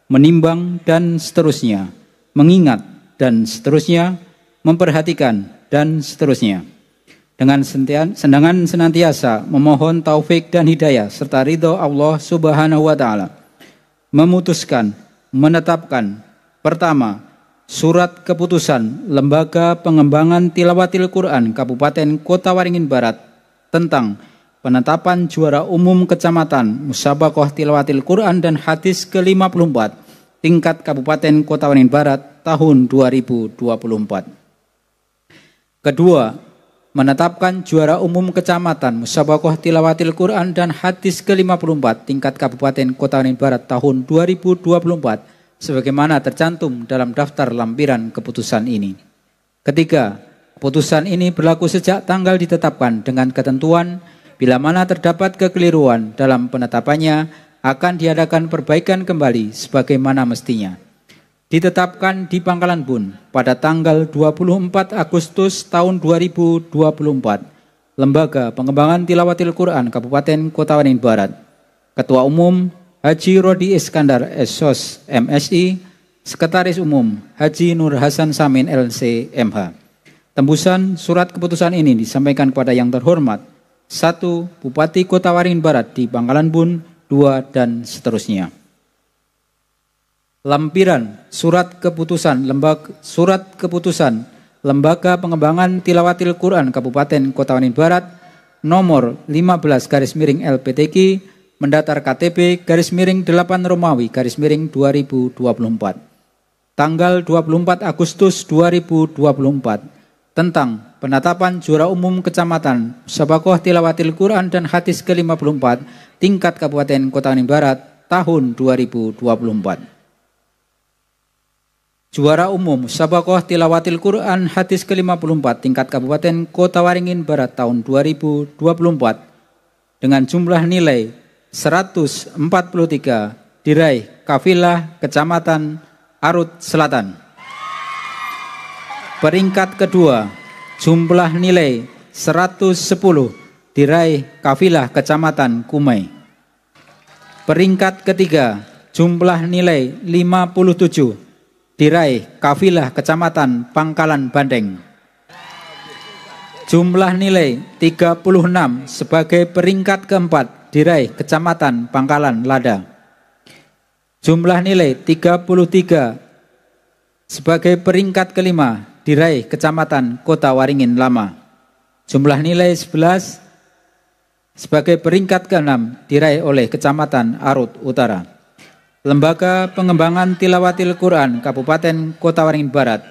menimbang dan seterusnya, mengingat dan seterusnya, memperhatikan dan seterusnya dengan sendangan senantiasa memohon taufik dan hidayah serta ridho Allah Subhanahu wa taala. Memutuskan, menetapkan pertama surat keputusan Lembaga Pengembangan Tilawatil Quran Kabupaten Kota Waringin Barat tentang penetapan juara umum kecamatan Musabakoh Tilawatil Quran dan Hadis ke-54 tingkat Kabupaten Kota Waringin Barat tahun 2024. Kedua, menetapkan juara umum kecamatan Musabakoh Tilawatil Quran dan Hadis ke-54 tingkat Kabupaten Kota Waringin Barat tahun 2024 sebagaimana tercantum dalam daftar lampiran keputusan ini. Ketiga, putusan ini berlaku sejak tanggal ditetapkan dengan ketentuan bila mana terdapat kekeliruan dalam penetapannya akan diadakan perbaikan kembali sebagaimana mestinya ditetapkan di Pangkalan Bun pada tanggal 24 Agustus tahun 2024 Lembaga Pengembangan Tilawatil Quran Kabupaten Kota Waringin Barat Ketua Umum Haji Rodi Iskandar Esos MSI Sekretaris Umum Haji Nur Hasan Samin LC Tembusan surat keputusan ini disampaikan kepada yang terhormat 1. Bupati Kota Waringin Barat di Pangkalan Bun, 2, dan seterusnya lampiran surat keputusan lembaga surat keputusan Lembaga Pengembangan Tilawatil Quran Kabupaten Kota Wanin Barat nomor 15 garis miring LPTQ mendatar KTP garis miring 8 Romawi garis miring 2024 tanggal 24 Agustus 2024 tentang penetapan juara umum kecamatan Sabakoh Tilawatil Quran dan Hadis ke-54 tingkat Kabupaten Kota Wanin Barat tahun 2024. Juara umum Sabakoh Tilawatil Quran Hadis ke-54 tingkat Kabupaten Kota Waringin Barat tahun 2024 dengan jumlah nilai 143 diraih Kafilah Kecamatan Arut Selatan. Peringkat kedua jumlah nilai 110 diraih Kafilah Kecamatan Kumai. Peringkat ketiga jumlah nilai 57 diraih Kafilah, Kecamatan, Pangkalan, Bandeng. Jumlah nilai 36 sebagai peringkat keempat diraih Kecamatan Pangkalan Lada. Jumlah nilai 33 sebagai peringkat kelima diraih Kecamatan Kota Waringin Lama. Jumlah nilai 11 sebagai peringkat keenam diraih oleh Kecamatan Arut Utara. Lembaga Pengembangan Tilawatil Quran Kabupaten Kota Waringin Barat,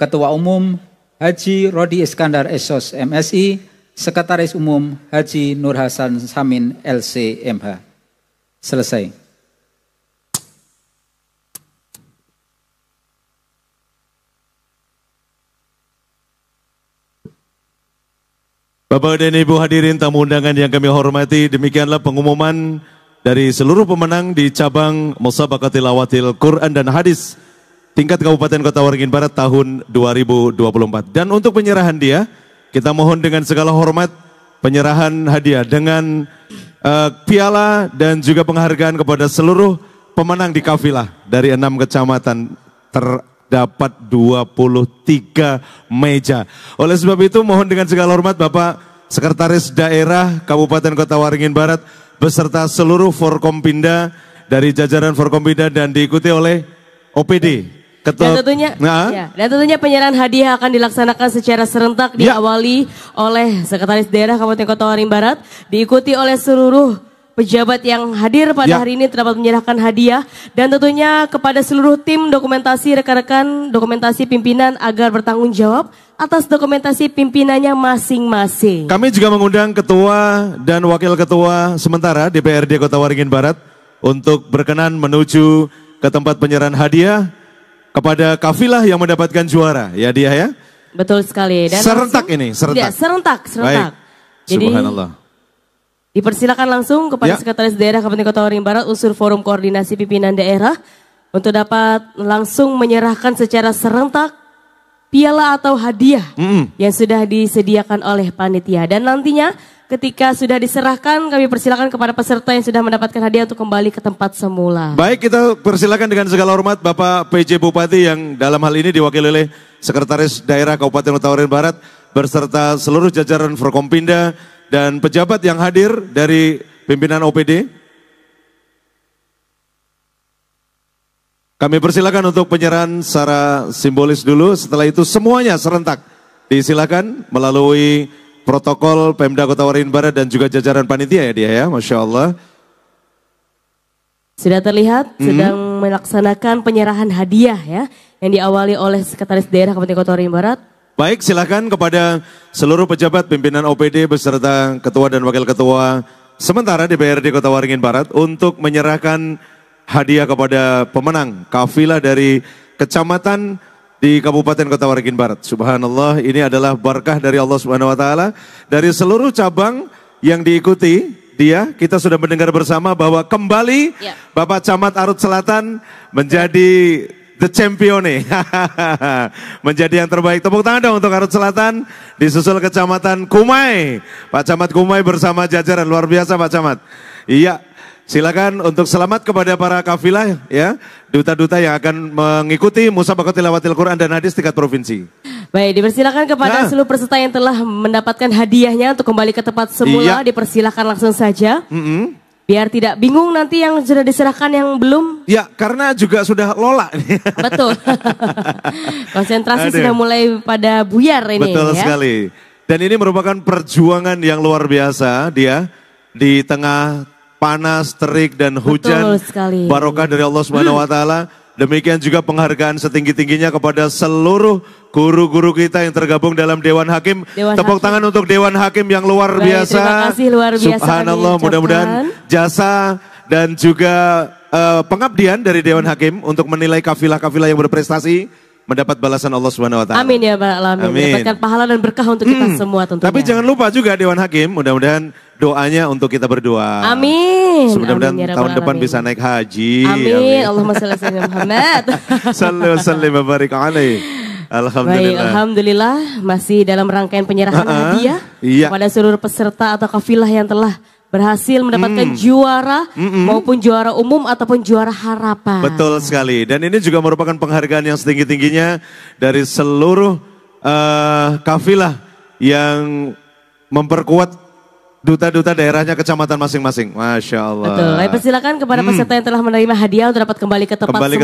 Ketua Umum Haji Rodi Iskandar Esos MSI, Sekretaris Umum Haji Nur Hasan Samin LCMH. Selesai. Bapak dan Ibu hadirin tamu undangan yang kami hormati, demikianlah pengumuman dari seluruh pemenang di cabang Musabaqah Tilawatil Quran dan Hadis tingkat Kabupaten Kota Waringin Barat tahun 2024. Dan untuk penyerahan dia, kita mohon dengan segala hormat penyerahan hadiah dengan uh, piala dan juga penghargaan kepada seluruh pemenang di kafilah dari enam kecamatan terdapat 23 meja. Oleh sebab itu mohon dengan segala hormat Bapak Sekretaris Daerah Kabupaten Kota Waringin Barat beserta seluruh Forkompinda dari jajaran Forkompinda dan diikuti oleh OPD. Ketua, dan tentunya, nah, ya, dan tentunya penyerahan hadiah akan dilaksanakan secara serentak ya. diawali oleh Sekretaris Daerah Kabupaten Kota Waring Barat, diikuti oleh seluruh pejabat yang hadir pada ya. hari ini terdapat menyerahkan hadiah dan tentunya kepada seluruh tim dokumentasi rekan-rekan dokumentasi pimpinan agar bertanggung jawab atas dokumentasi pimpinannya masing-masing. Kami juga mengundang ketua dan wakil ketua sementara DPRD Kota Waringin Barat untuk berkenan menuju ke tempat penyerahan hadiah kepada kafilah yang mendapatkan juara ya dia ya. Betul sekali. Dan serentak langsung, ini, serentak. Ya, serentak, serentak. Baik. Jadi, Subhanallah. Dipersilakan langsung kepada ya. Sekretaris Daerah Kabupaten Kota Waringin Barat unsur forum koordinasi pimpinan daerah untuk dapat langsung menyerahkan secara serentak piala atau hadiah mm -hmm. yang sudah disediakan oleh panitia dan nantinya ketika sudah diserahkan kami persilakan kepada peserta yang sudah mendapatkan hadiah untuk kembali ke tempat semula. Baik kita persilakan dengan segala hormat Bapak PJ Bupati yang dalam hal ini diwakili oleh Sekretaris Daerah Kabupaten Kota Barat berserta seluruh jajaran Forkompinda dan pejabat yang hadir dari pimpinan OPD. Kami persilakan untuk penyerahan secara simbolis dulu, setelah itu semuanya serentak disilakan melalui protokol Pemda Kota Waringin Barat dan juga jajaran panitia ya dia ya, Masya Allah. Sudah terlihat mm -hmm. sedang melaksanakan penyerahan hadiah ya, yang diawali oleh Sekretaris Daerah Kabupaten Kota Waringin Barat, Baik, silakan kepada seluruh pejabat pimpinan OPD beserta ketua dan wakil ketua sementara DPRD Kota Waringin Barat untuk menyerahkan hadiah kepada pemenang kafilah dari kecamatan di Kabupaten Kota Waringin Barat. Subhanallah, ini adalah berkah dari Allah Subhanahu wa taala dari seluruh cabang yang diikuti dia kita sudah mendengar bersama bahwa kembali ya. Bapak Camat Arut Selatan menjadi the nih. Menjadi yang terbaik. Tepuk tangan dong untuk Garut Selatan. Disusul Kecamatan Kumai. Pak Camat Kumai bersama jajaran. Luar biasa Pak Camat. Iya. Silakan untuk selamat kepada para kafilah ya, duta-duta yang akan mengikuti musabakah tilawatil Quran dan hadis tingkat provinsi. Baik, dipersilakan kepada nah. seluruh peserta yang telah mendapatkan hadiahnya untuk kembali ke tempat semula, iya. dipersilakan langsung saja. Mm -hmm. Biar tidak bingung nanti yang sudah diserahkan yang belum. Ya, karena juga sudah lola. Betul. Konsentrasi Aduh. sudah mulai pada buyar ini. Betul ya. sekali. Dan ini merupakan perjuangan yang luar biasa dia di tengah panas, terik dan hujan. Betul sekali. Barokah dari Allah Subhanahu wa taala. Hmm Demikian juga penghargaan setinggi-tingginya kepada seluruh guru-guru kita yang tergabung dalam Dewan Hakim. Dewan Tepuk Hakim. tangan untuk Dewan Hakim yang luar Baik, biasa. Terima kasih luar biasa. Subhanallah, mudah-mudahan jasa dan juga uh, pengabdian dari Dewan Hakim untuk menilai kafilah-kafilah yang berprestasi mendapat balasan Allah Subhanahu wa taala. Amin ya Pak Amin. Mendapatkan pahala dan berkah untuk kita hmm. semua tentunya. Tapi jangan lupa juga Dewan Hakim, mudah-mudahan doanya untuk kita berdua. Amin. mudah ya tahun depan amin. bisa naik haji. Amin. Allahumma salli ala Muhammad. Sallu sallim wa barik alaih. Alhamdulillah. Baik, alhamdulillah masih dalam rangkaian penyerahan uh -uh. hadiah iya. kepada seluruh peserta atau kafilah yang telah berhasil mendapatkan mm. juara mm -mm. maupun juara umum ataupun juara harapan. Betul sekali. Dan ini juga merupakan penghargaan yang setinggi-tingginya dari seluruh uh, kafilah yang memperkuat duta-duta daerahnya kecamatan masing-masing. Masya Allah. Betul. Ayo persilakan kepada hmm. peserta hmm. yang telah menerima hadiah untuk dapat kembali ke tempat kembali ke